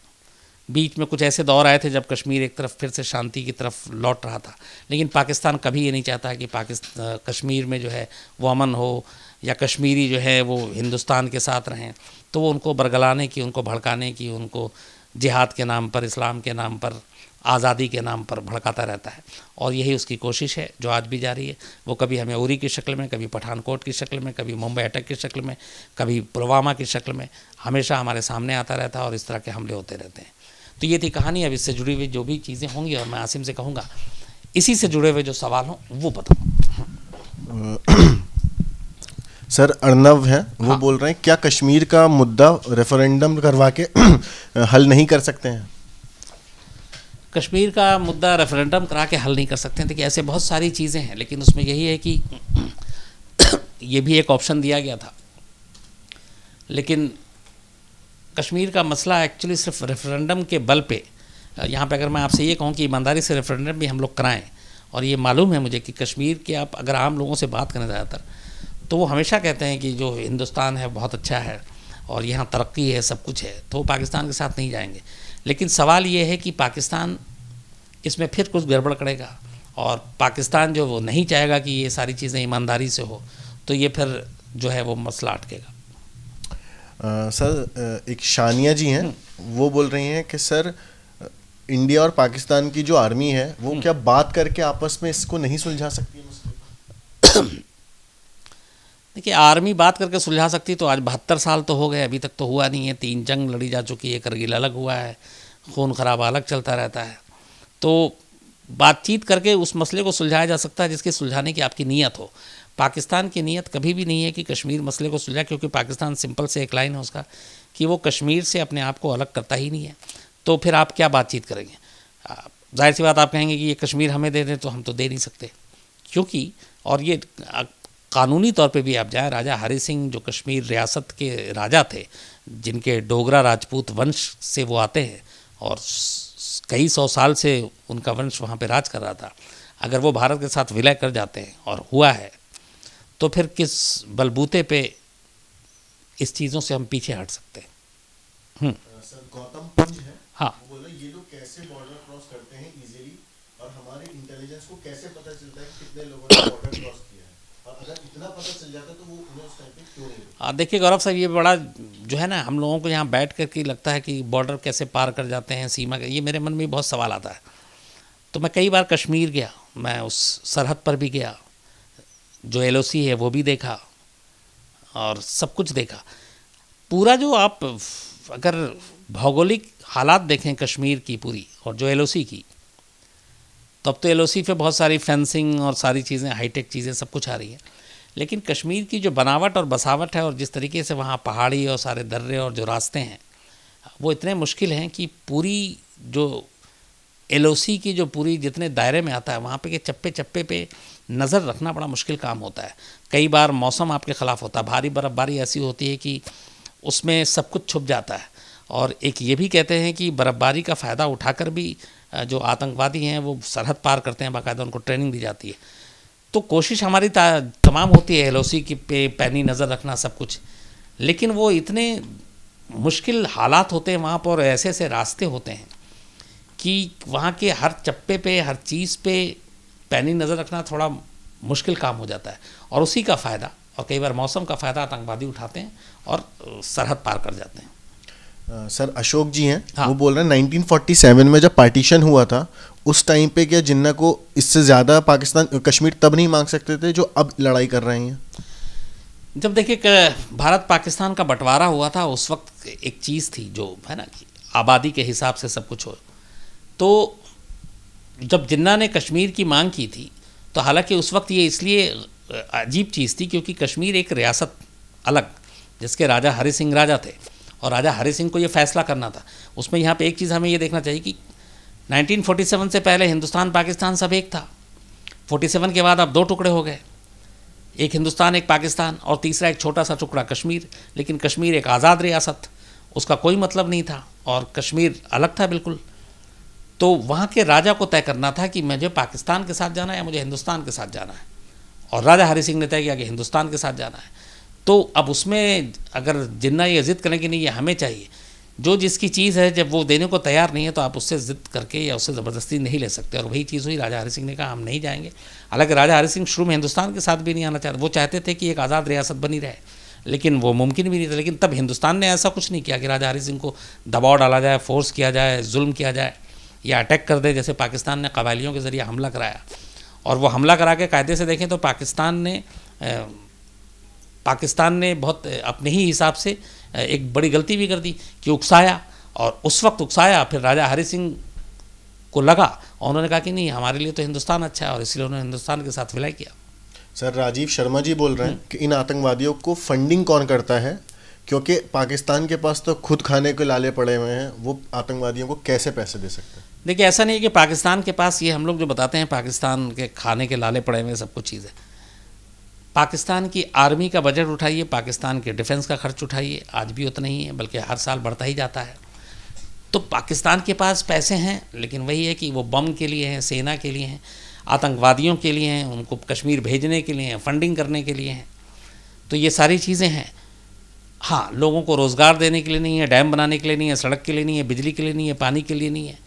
A: बीच में कुछ ऐसे दौर आए थे जब कश्मीर एक तरफ फिर से शांति की तरफ लौट रहा था लेकिन पाकिस्तान कभी ये नहीं चाहता कि पाकिस्तान कश्मीर में जो है वो अमन हो या कश्मीरी जो है वो हिंदुस्तान के साथ रहें तो वो उनको बरगलाने की उनको भड़काने की उनको जिहाद के नाम पर इस्लाम के नाम पर आज़ादी के नाम पर भड़काता रहता है और यही उसकी कोशिश है जो आज भी जारी है वो कभी हमें उरी की शक्ल में कभी पठानकोट की शक्ल में कभी मुंबई अटक की शक्ल में कभी पुलवामा की शक्ल में हमेशा हमारे सामने आता रहता है और इस तरह के हमले होते रहते हैं तो ये थी कहानी अब इससे जुड़ी हुई जो भी चीज़ें होंगी और मैं आसिम से कहूँगा इसी से जुड़े हुए जो सवाल हों वो बताओ
B: सर अर्णव हैं वो हाँ। बोल रहे हैं क्या कश्मीर का मुद्दा रेफरेंडम करवा के हल नहीं कर सकते हैं
A: कश्मीर का मुद्दा रेफरेंडम करा के हल नहीं कर सकते हैं देखिए ऐसे बहुत सारी चीज़ें हैं लेकिन उसमें यही है कि ये भी एक ऑप्शन दिया गया था लेकिन कश्मीर का मसला एक्चुअली सिर्फ रेफरेंडम के बल पे यहाँ पे अगर मैं आपसे ये कहूँ कि ईमानदारी से रेफरेंडम भी हम लोग कराएँ और ये मालूम है मुझे कि कश्मीर के आप अगर आम लोगों से बात करें ज़्यादातर तो वो हमेशा कहते हैं कि जो हिंदुस्तान है बहुत अच्छा है और यहाँ तरक्की है सब कुछ है तो पाकिस्तान के साथ नहीं जाएंगे लेकिन सवाल ये है कि पाकिस्तान इसमें फिर कुछ गड़बड़ करेगा और पाकिस्तान जो वो नहीं चाहेगा कि ये सारी चीज़ें ईमानदारी से हो तो ये फिर जो है वो मसला अटकेगा
B: सर एक शानिया जी हैं वो बोल रही हैं कि सर इंडिया और पाकिस्तान की जो आर्मी है वो हम्म। क्या बात करके आपस में इसको नहीं सुलझा सकती
A: देखिए आर्मी बात करके सुलझा सकती तो आज बहत्तर साल तो हो गए अभी तक तो हुआ नहीं है तीन जंग लड़ी जा चुकी है करगिल अलग हुआ है खून खराब अलग चलता रहता है तो बातचीत करके उस मसले को सुलझाया जा सकता है जिसके सुलझाने की आपकी नीयत हो पाकिस्तान की नीयत कभी भी नहीं है कि कश्मीर मसले को सुलझा क्योंकि पाकिस्तान सिंपल से एक लाइन है उसका कि वो कश्मीर से अपने आप को अलग करता ही नहीं है तो फिर आप क्या बातचीत करेंगे जाहिर सी बात आप कहेंगे कि ये कश्मीर हमें दे दें तो हम तो दे नहीं सकते क्योंकि और ये कानूनी तौर पे भी आप जाएँ राजा हरि सिंह जो कश्मीर रियासत के राजा थे जिनके डोगरा राजपूत वंश से वो आते हैं और कई सौ साल से उनका वंश वहाँ पे राज कर रहा था अगर वो भारत के साथ विलय कर जाते हैं और हुआ है तो फिर किस बलबूते पे इस चीज़ों से हम पीछे हट सकते हैं हम्म।
B: गौतम पुंज है हाँ वो बोला ये लोग कैसे बॉर्डर क्रॉस करते हैं इजीली और हमारे इंटेलिजेंस को कैसे पता चलता है कितने लोगों ने बॉर्डर तो क्रॉस
A: हाँ, देखिए गौरव साहब ये बड़ा जो है ना हम लोगों को यहाँ बैठ करके लगता है कि बॉर्डर कैसे पार कर जाते हैं सीमा का ये मेरे मन में बहुत सवाल आता है तो मैं कई बार कश्मीर गया मैं उस सरहद पर भी गया जो एल है वो भी देखा और सब कुछ देखा पूरा जो आप अगर भौगोलिक हालात देखें कश्मीर की पूरी और जो एल की तो अब तो एल पे बहुत सारी फेंसिंग और सारी चीज़ें हाईटेक चीज़ें सब कुछ आ रही है लेकिन कश्मीर की जो बनावट और बसावट है और जिस तरीके से वहाँ पहाड़ी और सारे दर्रे और जो रास्ते हैं वो इतने मुश्किल हैं कि पूरी जो एल की जो पूरी जितने दायरे में आता है वहाँ पे के चप्पे चप्पे पे नज़र रखना बड़ा मुश्किल काम होता है कई बार मौसम आपके ख़िलाफ़ होता है भारी बर्फ़बारी ऐसी होती है कि उसमें सब कुछ छुप जाता है और एक ये भी कहते हैं कि बर्फ़बारी का फ़ायदा उठाकर भी जो आतंकवादी हैं वो सरहद पार करते हैं बाकायदा उनको ट्रेनिंग दी जाती है तो कोशिश हमारी तमाम होती है एल की पे पैनी नज़र रखना सब कुछ लेकिन वो इतने मुश्किल हालात होते हैं वहाँ पर और ऐसे ऐसे रास्ते होते हैं कि वहाँ के हर चप्पे पे हर चीज़ पे पैनी नज़र रखना थोड़ा मुश्किल काम हो जाता है और उसी का फ़ायदा और कई बार मौसम का फ़ायदा आतंकवादी उठाते हैं और सरहद पार कर जाते हैं
B: आ, सर अशोक जी हैं हाँ। वो बोल रहे हैं 1947 में जब पार्टीशन हुआ था उस टाइम पे क्या जिन्ना को इससे ज़्यादा पाकिस्तान कश्मीर तब नहीं मांग सकते थे जो अब लड़ाई कर रहे हैं
A: जब देखिए भारत पाकिस्तान का बंटवारा हुआ था उस वक्त एक चीज़ थी जो है ना कि आबादी के हिसाब से सब कुछ हो तो जब जिन्ना ने कश्मीर की मांग की थी तो हालांकि उस वक्त ये इसलिए अजीब चीज़ थी क्योंकि कश्मीर एक रियासत अलग जिसके राजा हरि सिंह राजा थे और राजा हरि सिंह को ये फैसला करना था उसमें यहाँ पे एक चीज़ हमें ये देखना चाहिए कि 1947 से पहले हिंदुस्तान पाकिस्तान सब एक था 47 के बाद अब दो टुकड़े हो गए एक हिंदुस्तान एक पाकिस्तान और तीसरा एक छोटा सा टुकड़ा कश्मीर लेकिन कश्मीर एक आज़ाद रियासत उसका कोई मतलब नहीं था और कश्मीर अलग था बिल्कुल तो वहाँ के राजा को तय करना था कि मुझे पाकिस्तान के साथ जाना है या मुझे हिंदुस्तान के साथ जाना है और राजा हरि सिंह ने तय किया कि हिंदुस्तान के साथ जाना है तो अब उसमें अगर जिन्ना ये जिद करें कि नहीं ये हमें चाहिए जो जिसकी चीज़ है जब वो देने को तैयार नहीं है तो आप उससे ज़िद करके या उससे ज़बरदस्ती नहीं ले सकते और वही चीज़ हुई राजा हरि सिंह ने कहा हम नहीं जाएंगे हालांकि राजा हरि सिंह शुरू में हिंदुस्तान के साथ भी नहीं आना चाहते वो चाहते थे कि एक आज़ाद रियासत बनी रहे लेकिन वो मुमकिन भी नहीं था लेकिन तब हिंदुस्तान ने ऐसा कुछ नहीं किया कि राजा हरि सिंह को दबाव डाला जाए फोर्स किया जाए जुल्म किया जाए या अटैक कर दे जैसे पाकिस्तान ने कबालियों के ज़रिए हमला कराया और वो हमला करा के कायदे से देखें तो पाकिस्तान ने पाकिस्तान ने बहुत अपने ही हिसाब से एक बड़ी गलती भी कर दी कि उकसाया और उस वक्त उकसाया फिर राजा हरि सिंह को लगा और उन्होंने कहा कि नहीं हमारे लिए तो हिंदुस्तान अच्छा है और इसलिए उन्होंने हिंदुस्तान के साथ
B: विलय किया सर राजीव शर्मा जी बोल रहे हैं हम्म। कि इन आतंकवादियों को फंडिंग कौन करता है क्योंकि पाकिस्तान के पास तो खुद खाने के लाले पड़े हुए हैं वो आतंकवादियों को कैसे पैसे दे सकते हैं
A: देखिए ऐसा नहीं है कि पाकिस्तान के पास ये हम लोग जो बताते हैं पाकिस्तान के खाने के लाले पड़े हुए सब कुछ चीज़ है पाकिस्तान की आर्मी का बजट उठाइए पाकिस्तान के डिफेंस का खर्च उठाइए आज भी उतना ही है बल्कि हर साल बढ़ता ही जाता है तो पाकिस्तान के पास पैसे हैं लेकिन वही है कि वो बम के लिए हैं सेना के लिए हैं आतंकवादियों के लिए हैं उनको कश्मीर भेजने के लिए हैं फंडिंग करने के लिए हैं तो ये सारी चीज़ें हैं हाँ लोगों को रोज़गार देने के लिए नहीं है डैम बनाने के लिए नहीं है सड़क के लिए नहीं है बिजली के लिए नहीं है पानी के लिए नहीं है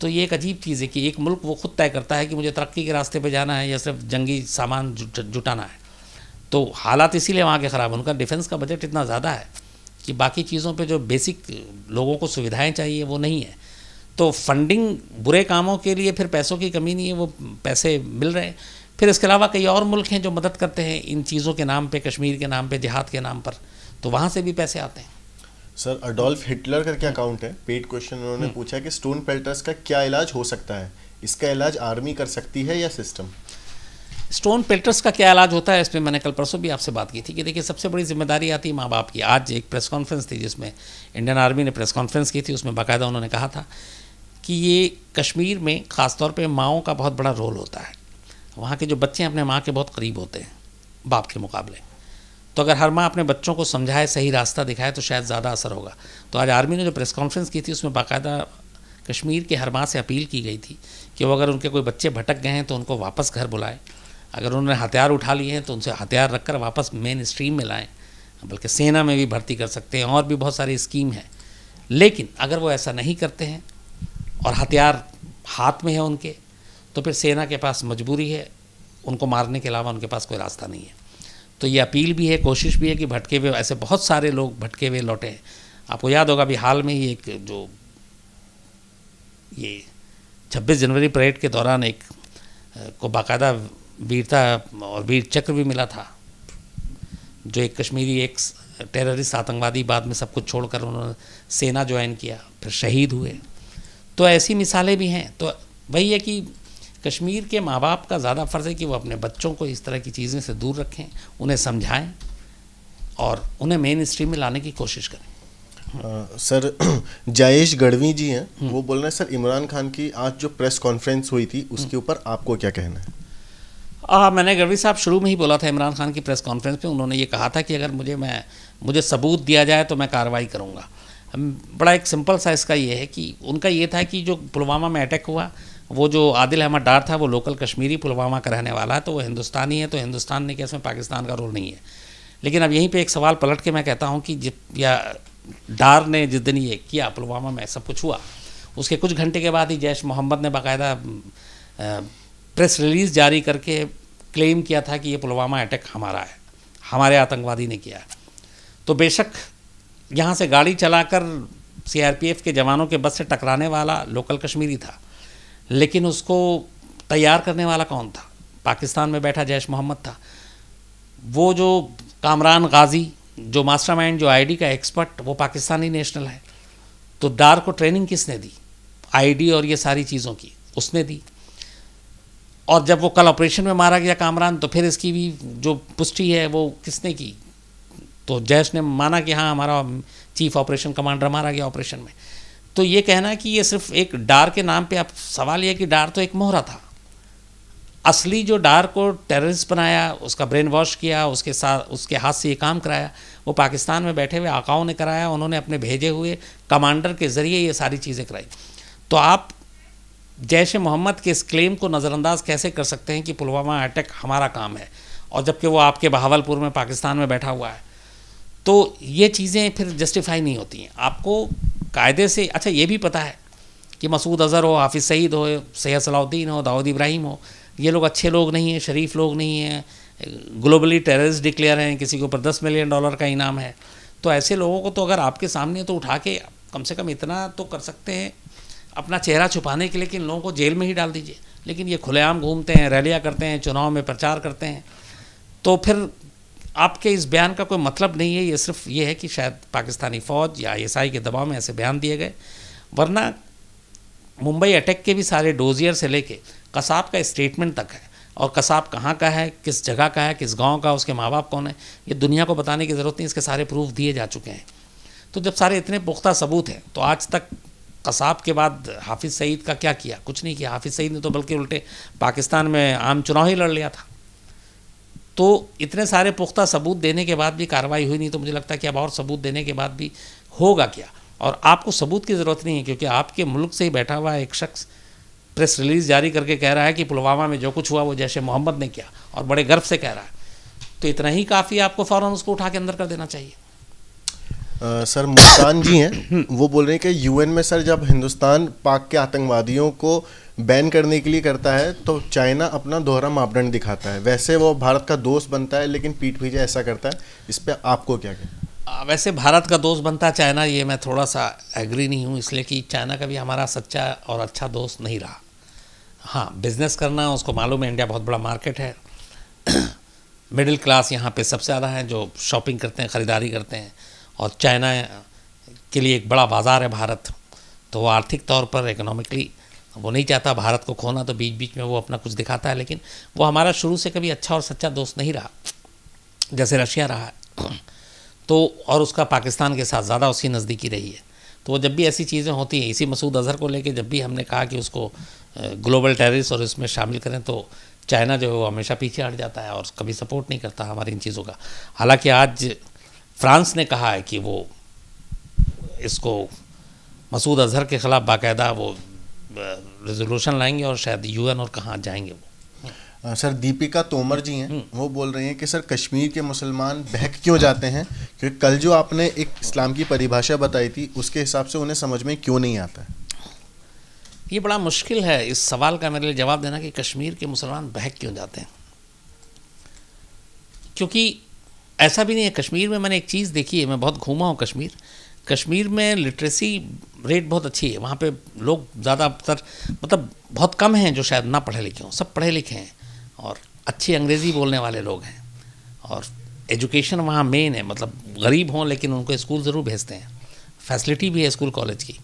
A: तो ये एक अजीब चीज़ है कि एक मुल्क वो खुद तय करता है कि मुझे तरक्की के रास्ते पर जाना है या सिर्फ जंगी सामान जुटाना है तो हालात इसीलिए वहाँ के ख़राब उनका डिफेंस का बजट इतना ज़्यादा है कि बाकी चीज़ों पे जो बेसिक लोगों को सुविधाएं चाहिए वो नहीं है तो फंडिंग बुरे कामों के लिए फिर पैसों की कमी नहीं है वो पैसे मिल रहे हैं फिर इसके अलावा कई और मुल्क हैं जो मदद करते हैं इन चीज़ों के नाम पर कश्मीर के नाम पर जिहाद के नाम पर तो वहाँ से भी पैसे आते हैं
B: सर अडोल्फ हिटलर का क्या अकाउंट है पेड क्वेश्चन उन्होंने हम्म। पूछा कि स्टोन पेल्टर्स का क्या इलाज हो सकता है इसका इलाज आर्मी कर सकती है या सिस्टम
A: स्टोन पेल्टर्स का क्या इलाज होता है इस पर मैंने कल परसों भी आपसे बात की थी कि देखिए सबसे बड़ी जिम्मेदारी आती है माँ बाप की आज एक प्रेस कॉन्फ्रेंस थी जिसमें इंडियन आर्मी ने प्रेस कॉन्फ्रेंस की थी उसमें बाकायदा उन्होंने कहा था कि ये कश्मीर में ख़ासतौर पर माओं का बहुत बड़ा रोल होता है वहाँ के जो बच्चे हैं अपने माँ के बहुत करीब होते हैं बाप के मुकाबले तो अगर हर माँ अपने बच्चों को समझाए सही रास्ता दिखाए तो शायद ज़्यादा असर होगा तो आज आर्मी ने जो प्रेस कॉन्फ्रेंस की थी उसमें बाकायदा कश्मीर के हर माँ से अपील की गई थी कि वो अगर उनके कोई बच्चे भटक गए हैं तो उनको वापस घर बुलाएं अगर उन्होंने हथियार उठा लिए हैं तो उनसे हथियार रखकर वापस मेन स्ट्रीम में लाएँ बल्कि सेना में भी भर्ती कर सकते हैं और भी बहुत सारी स्कीम हैं लेकिन अगर वो ऐसा नहीं करते हैं और हथियार हाथ में है उनके तो फिर सेना के पास मजबूरी है उनको मारने के अलावा उनके पास कोई रास्ता नहीं है तो ये अपील भी है कोशिश भी है कि भटके हुए ऐसे बहुत सारे लोग भटके हुए लौटे हैं आपको याद होगा अभी हाल में ही एक जो ये 26 जनवरी परेड के दौरान एक को बाकायदा वीरता और वीर चक्र भी मिला था जो एक कश्मीरी एक टेररिस्ट आतंकवादी बाद में सब कुछ छोड़कर उन्होंने सेना ज्वाइन किया फिर शहीद हुए तो ऐसी मिसालें भी हैं तो वही है कि कश्मीर के माँ बाप का ज़्यादा फ़र्ज़ है कि वो अपने बच्चों को इस तरह की चीज़ें से दूर रखें उन्हें समझाएं और उन्हें मेन स्ट्रीम में लाने की कोशिश करें
B: आ, सर जायेश गढ़वी जी हैं हम्म। वो बोल रहे हैं सर इमरान खान की आज जो प्रेस कॉन्फ्रेंस हुई थी उसके हम्म। ऊपर आपको क्या कहना है
A: आ, मैंने गढ़वी साहब शुरू में ही बोला था इमरान खान की प्रेस कॉन्फ्रेंस में उन्होंने ये कहा था कि अगर मुझे मैं मुझे सबूत दिया जाए तो मैं कार्रवाई करूँगा बड़ा एक सिंपल सा इसका ये है कि उनका ये था कि जो पुलवामा में अटैक हुआ वो जो आदिल अहमद डार था वो लोकल कश्मीरी पुलवामा का रहने वाला है तो वो हिंदुस्तानी है तो हिंदुस्तान ने कैसे पाकिस्तान का रोल नहीं है लेकिन अब यहीं पे एक सवाल पलट के मैं कहता हूँ कि जब या डार ने जिस दिन ये किया पुलवामा में सब कुछ हुआ उसके कुछ घंटे के बाद ही जैश मोहम्मद ने बाकायदा प्रेस रिलीज़ जारी करके क्लेम किया था कि ये पुलवामा अटैक हमारा है हमारे आतंकवादी ने किया तो बेशक यहाँ से गाड़ी चलाकर सीआरपीएफ के जवानों के बस से टकराने वाला लोकल कश्मीरी था लेकिन उसको तैयार करने वाला कौन था पाकिस्तान में बैठा जैश मोहम्मद था वो जो कामरान गाजी जो मास्टरमाइंड जो आईडी का एक्सपर्ट वो पाकिस्तानी नेशनल है तो डार को ट्रेनिंग किसने दी आईडी और ये सारी चीज़ों की उसने दी और जब वो कल ऑपरेशन में मारा गया कामरान तो फिर इसकी भी जो पुष्टि है वो किसने की तो जैश ने माना कि हाँ हमारा चीफ ऑपरेशन कमांडर मारा गया ऑपरेशन में तो ये कहना कि ये सिर्फ एक डार के नाम पे आप सवाल यह कि डार तो एक मोहरा था असली जो डार को टेररिस्ट बनाया उसका ब्रेन वॉश किया उसके साथ उसके हाथ से ये काम कराया वो पाकिस्तान में बैठे हुए आकाओं ने कराया उन्होंने अपने भेजे हुए कमांडर के ज़रिए ये सारी चीज़ें कराई तो आप जैश मोहम्मद के इस क्लेम को नज़रअंदाज कैसे कर सकते हैं कि पुलवामा अटैक हमारा काम है और जबकि वो आपके बहावलपुर में पाकिस्तान में बैठा हुआ है तो ये चीज़ें फिर जस्टिफाई नहीं होती हैं आपको कायदे से अच्छा ये भी पता है कि मसूद अज़हर हो हाफिज़ सईद हो सैद सलाउद्दीन हो दाऊद इब्राहिम हो ये लोग अच्छे लोग नहीं हैं शरीफ लोग नहीं हैं ग्लोबली टेररिस्ट डिक्लेयर हैं किसी के ऊपर दस मिलियन डॉलर का इनाम है तो ऐसे लोगों को तो अगर आपके सामने तो उठा के कम से कम इतना तो कर सकते हैं अपना चेहरा छुपाने के लिए कि इन लोगों को जेल में ही डाल दीजिए लेकिन ये खुलेआम घूमते हैं रैलियाँ करते हैं चुनाव में प्रचार करते हैं तो फिर आपके इस बयान का कोई मतलब नहीं है ये सिर्फ ये है कि शायद पाकिस्तानी फ़ौज या आई के दबाव में ऐसे बयान दिए गए वरना मुंबई अटैक के भी सारे डोजियर से लेके कसाब का स्टेटमेंट तक है और कसाब कहाँ का है किस जगह का है किस गांव का उसके माँ बाप कौन है ये दुनिया को बताने की ज़रूरत नहीं इसके सारे प्रूफ दिए जा चुके हैं तो जब सारे इतने पुख्ता सबूत हैं तो आज तक कसाब के बाद हाफिज़ सईद का क्या किया कुछ नहीं किया हाफिज़ सईद ने तो बल्कि उल्टे पाकिस्तान में आम चुनाव ही लड़ लिया था तो इतने सारे पुख्ता सबूत देने के बाद भी कार्रवाई हुई नहीं तो मुझे लगता है कि अब और सबूत देने के बाद भी होगा क्या और आपको सबूत की ज़रूरत नहीं है क्योंकि आपके मुल्क से ही बैठा हुआ एक शख्स प्रेस रिलीज़ जारी करके कह रहा है कि पुलवामा में जो कुछ हुआ वो जैसे मोहम्मद ने किया और बड़े गर्व से कह रहा है तो इतना ही काफ़ी आपको फ़ौर उसको उठा के अंदर कर देना चाहिए
B: आ, सर मुल्तान जी हैं वो बोल रहे हैं कि यूएन में सर जब हिंदुस्तान पाक के आतंकवादियों को बैन करने के लिए करता है तो चाइना अपना दोहरा मापदंड दिखाता है वैसे वो भारत का दोस्त बनता है लेकिन पीठ पीछे ऐसा करता है इस पर आपको क्या कहना
A: वैसे भारत का दोस्त बनता है चाइना ये मैं थोड़ा सा एग्री नहीं हूँ इसलिए कि चाइना का भी हमारा सच्चा और अच्छा दोस्त नहीं रहा हाँ बिज़नेस करना उसको मालूम है इंडिया बहुत बड़ा मार्केट है मिडिल क्लास यहाँ पे सबसे ज़्यादा है जो शॉपिंग करते हैं ख़रीदारी करते हैं और चाइना के लिए एक बड़ा बाज़ार है भारत तो वो आर्थिक तौर पर इकोनॉमिकली वो नहीं चाहता भारत को खोना तो बीच बीच में वो अपना कुछ दिखाता है लेकिन वो हमारा शुरू से कभी अच्छा और सच्चा दोस्त नहीं रहा जैसे रशिया रहा तो और उसका पाकिस्तान के साथ ज़्यादा उसकी नज़दीकी रही है तो वो जब भी ऐसी चीज़ें होती हैं इसी मसूद अजहर को लेके जब भी हमने कहा कि उसको ग्लोबल टेररिस्ट और इसमें शामिल करें तो चाइना जो है वो हमेशा पीछे हट जाता है और कभी सपोर्ट नहीं करता हमारी इन चीज़ों का हालांकि आज फ्रांस ने कहा है कि वो इसको मसूद अजहर के ख़िलाफ़ बाकायदा वो रेजोल्यूशन लाएंगे और शायद यूएन और कहाँ जाएंगे वो
B: आ, हाँ, सर दीपिका तोमर जी हैं हम्म। वो बोल रही हैं कि सर कश्मीर के मुसलमान बहक क्यों जाते हैं क्योंकि कल जो आपने एक इस्लाम की परिभाषा बताई थी उसके हिसाब से उन्हें समझ में क्यों नहीं आता है
A: ये बड़ा मुश्किल है इस सवाल का मेरे लिए जवाब देना कि कश्मीर के मुसलमान बहक क्यों जाते हैं क्योंकि ऐसा भी नहीं है कश्मीर में मैंने एक चीज़ देखी है मैं बहुत घूमा हूँ कश्मीर कश्मीर में लिटरेसी रेट बहुत अच्छी है वहाँ पे लोग ज़्यादातर मतलब बहुत कम हैं जो शायद ना पढ़े लिखे हों सब पढ़े लिखे हैं और अच्छी अंग्रेज़ी बोलने वाले लोग हैं और एजुकेशन वहाँ मेन है मतलब गरीब हों लेकिन उनको स्कूल ज़रूर भेजते हैं फैसिलिटी भी है स्कूल कॉलेज की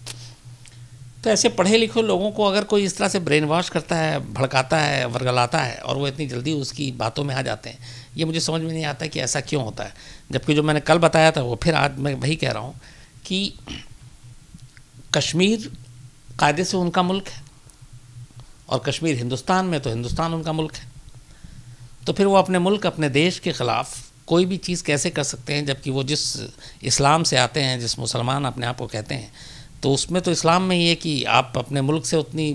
A: तो ऐसे पढ़े लिखे लोगों को अगर कोई इस तरह से ब्रेन वॉश करता है भड़काता है वर्गलाता है और वो इतनी जल्दी उसकी बातों में आ जाते हैं ये मुझे समझ में नहीं आता कि ऐसा क्यों होता है जबकि जो मैंने कल बताया था वो फिर आज मैं वही कह रहा हूँ कि कश्मीर कायदे से उनका मुल्क है और कश्मीर हिंदुस्तान में तो हिंदुस्तान उनका मुल्क है तो फिर वो अपने मुल्क अपने देश के ख़िलाफ़ कोई भी चीज़ कैसे कर सकते हैं जबकि वो जिस इस्लाम से आते हैं जिस मुसलमान अपने आप को कहते हैं तो उसमें तो इस्लाम में ही है कि आप अपने मुल्क से उतनी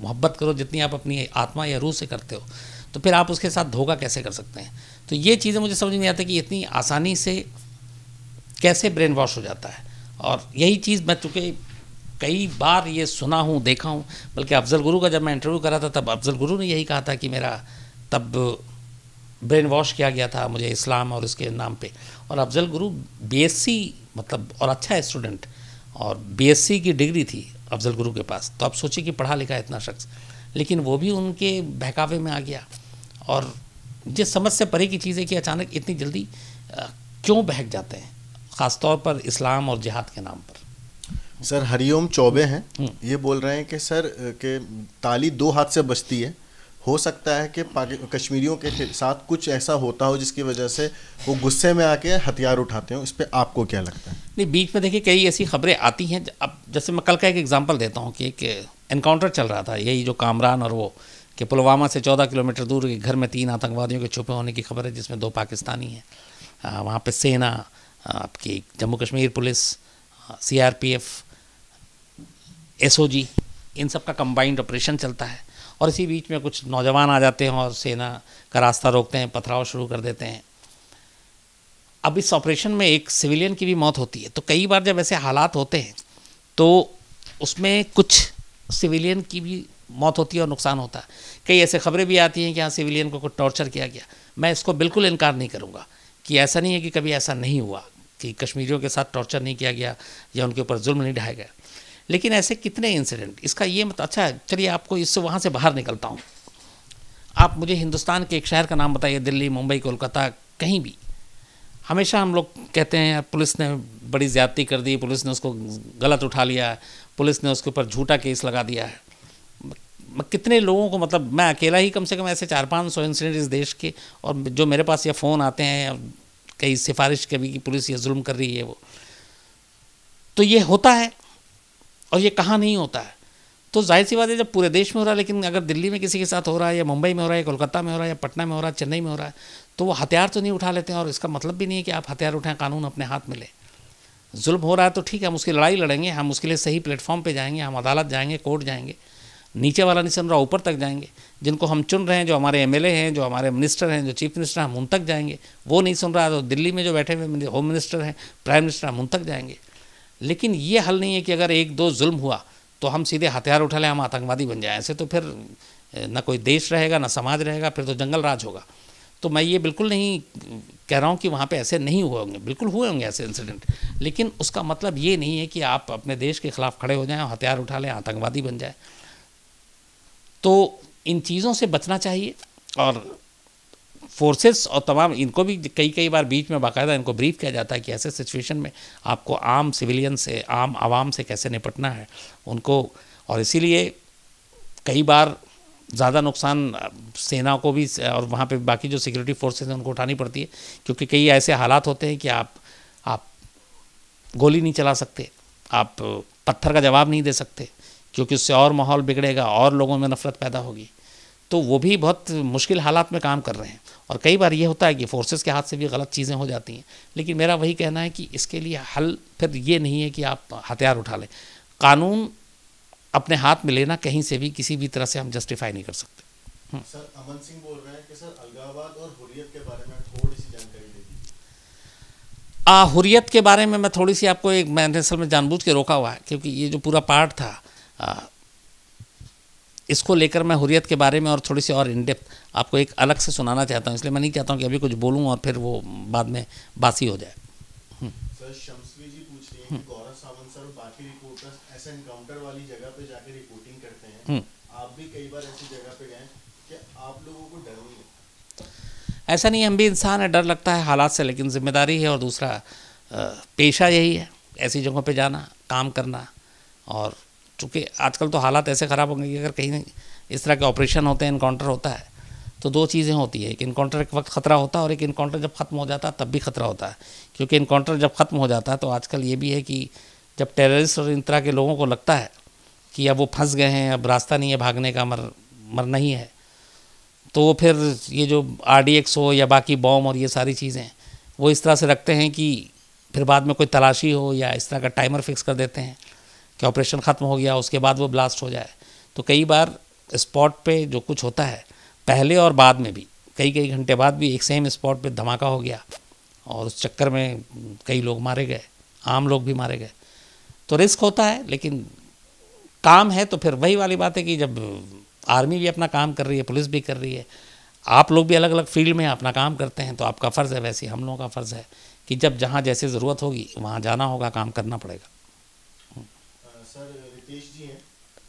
A: मोहब्बत करो जितनी आप अपनी आत्मा या रूह से करते हो तो फिर आप उसके साथ धोखा कैसे कर सकते हैं तो ये चीज़ें मुझे समझ नहीं आती कि इतनी आसानी से कैसे ब्रेन वॉश हो जाता है और यही चीज़ मैं चूँकि कई बार ये सुना हूँ देखा हूँ बल्कि अफजल गुरु का जब मैं इंटरव्यू करा था तब अफजल गुरु ने यही कहा था कि मेरा तब ब्रेन वॉश किया गया था मुझे इस्लाम और इसके नाम पे और अफजल गुरु बीएससी मतलब और अच्छा है स्टूडेंट और बीएससी की डिग्री थी अफजल गुरु के पास तो आप सोचिए कि पढ़ा लिखा इतना शख्स लेकिन वो भी उनके बहकावे में आ गया और ये समझ से परे की चीज़ है कि अचानक इतनी जल्दी क्यों बहक जाते हैं ख़ासतौर
B: पर इस्लाम और जिहाद के नाम पर सर हरिओम चौबे हैं हम्म। ये बोल रहे हैं कि सर के ताली दो हाथ से बचती है हो सकता है कि कश्मीरियों के साथ कुछ ऐसा होता हो जिसकी वजह से वो गुस्से में आके हथियार उठाते हो इस पर आपको क्या लगता है
A: नहीं बीच में देखिए कई ऐसी खबरें आती हैं अब जैसे मैं कल का एक एग्जाम्पल देता हूँ कि एक इनकाउंटर चल रहा था यही जो कामरान और वो कि पुलवामा से चौदह किलोमीटर दूर के घर में तीन आतंकवादियों के छुपे होने की खबर है जिसमें दो पाकिस्तानी हैं वहाँ पर सेना आपकी Jammu Kashmir police C R P F S इन सब का कंबाइंड ऑपरेशन चलता है और इसी बीच में कुछ नौजवान आ जाते हैं और सेना का रास्ता रोकते हैं पथराव शुरू कर देते हैं अब इस ऑपरेशन में एक सिविलियन की भी मौत होती है तो कई बार जब ऐसे हालात होते हैं तो उसमें कुछ सिविलियन की भी मौत होती है और नुकसान होता है कई ऐसे खबरें भी आती हैं कि हाँ सिविलियन को कुछ टॉर्चर किया गया मैं इसको बिल्कुल इनकार नहीं करूँगा कि ऐसा नहीं है कि कभी ऐसा नहीं हुआ कि कश्मीरियों के साथ टॉर्चर नहीं किया गया या उनके ऊपर जुल्म नहीं ढाया गया लेकिन ऐसे कितने इंसिडेंट इसका ये मत अच्छा चलिए आपको इससे वहाँ से बाहर निकलता हूँ आप मुझे हिंदुस्तान के एक शहर का नाम बताइए दिल्ली मुंबई कोलकाता कहीं भी हमेशा हम लोग कहते हैं पुलिस ने बड़ी ज्यादती कर दी पुलिस ने उसको गलत उठा लिया पुलिस ने उसके ऊपर झूठा केस लगा दिया है कितने लोगों को मतलब मैं अकेला ही कम से कम ऐसे चार पाँच सौ इंसिडेंट इस देश के और जो मेरे पास ये फ़ोन आते हैं कई सिफारिश कभी कि पुलिस ये जुल्म कर रही है वो तो ये होता है और ये कहाँ नहीं होता है तो जाहिर सी बात है जब पूरे देश में हो रहा है लेकिन अगर दिल्ली में किसी के साथ हो रहा है या मुंबई में हो रहा है या कोलकाता में हो रहा है या पटना में हो रहा है चेन्नई में हो रहा है तो वो हथियार तो नहीं उठा लेते हैं और इसका मतलब भी नहीं है कि आप हथियार उठाएं कानून अपने हाथ में लें जुल्म हो रहा है तो ठीक है हम उसकी लड़ाई लड़ेंगे हम उसके लिए सही प्लेटफॉर्म पर जाएंगे हम अदालत जाएंगे कोर्ट जाएंगे नीचे वाला नहीं सुन रहा ऊपर तक जाएंगे जिनको हम चुन रहे हैं जो हमारे एम हैं जो हमारे मिनिस्टर हैं जो चीफ मिनिस्टर हैं हम उन तक जाएंगे वो नहीं सुन रहा तो दिल्ली में जो बैठे हुए होम मिनिस्टर हैं प्राइम मिनिस्टर हम उन तक जाएंगे लेकिन ये हल नहीं है कि अगर एक दो जुल्म हुआ तो हम सीधे हथियार उठा लें हम आतंकवादी बन जाएं ऐसे तो फिर ना कोई देश रहेगा ना समाज रहेगा फिर तो जंगल राज होगा तो मैं ये बिल्कुल नहीं कह रहा हूँ कि वहाँ पे ऐसे नहीं हुए होंगे बिल्कुल हुए होंगे ऐसे इंसिडेंट लेकिन उसका मतलब ये नहीं है कि आप अपने देश के खिलाफ खड़े हो जाएं हथियार उठा लें आतंकवादी बन जाए तो इन चीज़ों से बचना चाहिए और फोर्सेस और तमाम इनको भी कई कई बार बीच में बाकायदा इनको ब्रीफ किया जाता है कि ऐसे सिचुएशन में आपको आम सिविलियन से आम आवाम से कैसे निपटना है उनको और इसीलिए कई बार ज़्यादा नुकसान सेना को भी और वहाँ पे बाकी जो सिक्योरिटी फोर्सेस हैं उनको उठानी पड़ती है क्योंकि कई ऐसे हालात होते हैं कि आप आप गोली नहीं चला सकते आप पत्थर का जवाब नहीं दे सकते क्योंकि उससे और माहौल बिगड़ेगा और लोगों में नफरत पैदा होगी तो वो भी बहुत मुश्किल हालात में काम कर रहे हैं और कई बार ये होता है कि फोर्सेस के हाथ से भी गलत चीज़ें हो जाती हैं लेकिन मेरा वही कहना है कि इसके लिए हल फिर ये नहीं है कि आप हथियार उठा लें कानून अपने हाथ में लेना कहीं से भी किसी भी तरह से हम जस्टिफाई नहीं कर सकते
B: हम्म। सर अमन सिंह बोल रहे हैं कि सर अलगावाद और हुरियत के बारे में थोड़ी सी जानकारी
A: दीजिए के बारे में मैं थोड़ी सी आपको एक मैंने असल में जानबूझ के रोका हुआ है क्योंकि ये जो पूरा पार्ट था इसको लेकर मैं हुरियत के बारे में और थोड़ी सी और इनडेप्थ आपको एक अलग से सुनाना चाहता हूँ इसलिए मैं नहीं चाहता हूँ कि अभी कुछ बोलूँ और फिर वो बाद में बासी हो जाए ऐसा नहीं हम भी इंसान है डर लगता है हालात से लेकिन जिम्मेदारी है और दूसरा पेशा यही है ऐसी जगहों पे जाना काम करना और चूँकि आजकल तो हालात ऐसे ख़राब होंगे कि अगर कहीं इस तरह के ऑपरेशन होते हैं इनकाउंटर होता है तो दो चीज़ें होती है एक इनकाउंटर एक वक्त ख़तरा होता है और एक इनकाउंटर जब ख़त्म हो जाता है तब भी ख़तरा होता है क्योंकि इनकाउंटर जब ख़त्म हो जाता है तो आजकल ये भी है कि जब टेररिस्ट और इन तरह के लोगों को लगता है कि अब वो फंस गए हैं अब रास्ता नहीं है भागने का मर मर नहीं है तो वो फिर ये जो आर डी एक्स हो या बाकी बॉम और ये सारी चीज़ें वो इस तरह से रखते हैं कि फिर बाद में कोई तलाशी हो या इस तरह का टाइमर फिक्स कर देते हैं कि ऑपरेशन ख़त्म हो गया उसके बाद वो ब्लास्ट हो जाए तो कई बार स्पॉट पे जो कुछ होता है पहले और बाद में भी कई कई घंटे बाद भी एक सेम स्पॉट पे धमाका हो गया और उस चक्कर में कई लोग मारे गए आम लोग भी मारे गए तो रिस्क होता है लेकिन काम है तो फिर वही वाली बात है कि जब आर्मी भी अपना काम कर रही है पुलिस भी कर रही है आप लोग भी अलग अलग फील्ड में अपना काम करते हैं तो आपका फ़र्ज़ है वैसे हम लोगों का फ़र्ज़ है कि जब जहाँ जैसे ज़रूरत होगी वहाँ जाना होगा काम करना पड़ेगा
B: सर रितेश जी हैं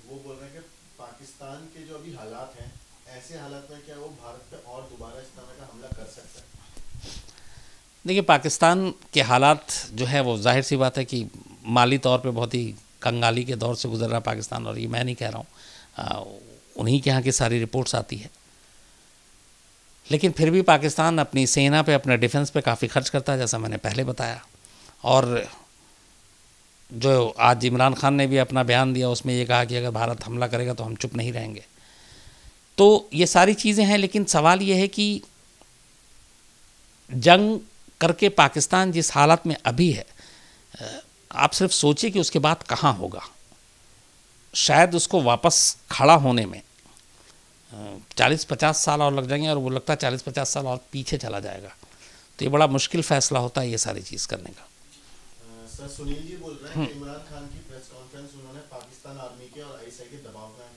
B: वो बोल रहे हैं कि पाकिस्तान के जो अभी हालात हैं ऐसे हालात में क्या वो भारत पे और दोबारा इस तरह का हमला कर सकता है
A: देखिए पाकिस्तान के हालात जो है वो जाहिर सी बात है कि माली तौर पे बहुत ही कंगाली के दौर से गुजर रहा पाकिस्तान और ये मैं नहीं कह रहा हूँ उन्हीं के यहाँ की सारी रिपोर्ट्स आती है लेकिन फिर भी पाकिस्तान अपनी सेना पे अपने डिफेंस पे काफ़ी खर्च करता है जैसा मैंने पहले बताया और जो आज इमरान खान ने भी अपना बयान दिया उसमें ये कहा कि अगर भारत हमला करेगा तो हम चुप नहीं रहेंगे तो ये सारी चीज़ें हैं लेकिन सवाल ये है कि जंग करके पाकिस्तान जिस हालत में अभी है आप सिर्फ सोचिए कि उसके बाद कहाँ होगा शायद उसको वापस खड़ा होने में चालीस पचास साल और लग जाएंगे और वो लगता है चालीस पचास साल और पीछे चला जाएगा तो ये बड़ा मुश्किल फ़ैसला होता है ये सारी चीज़ करने का
B: सुनील जी बोल रहे हैं हम्म। इमरान खान की प्रेस कॉन्फ्रेंस उन्होंने पाकिस्तान आर्मी के और आईएसआई के दबाव में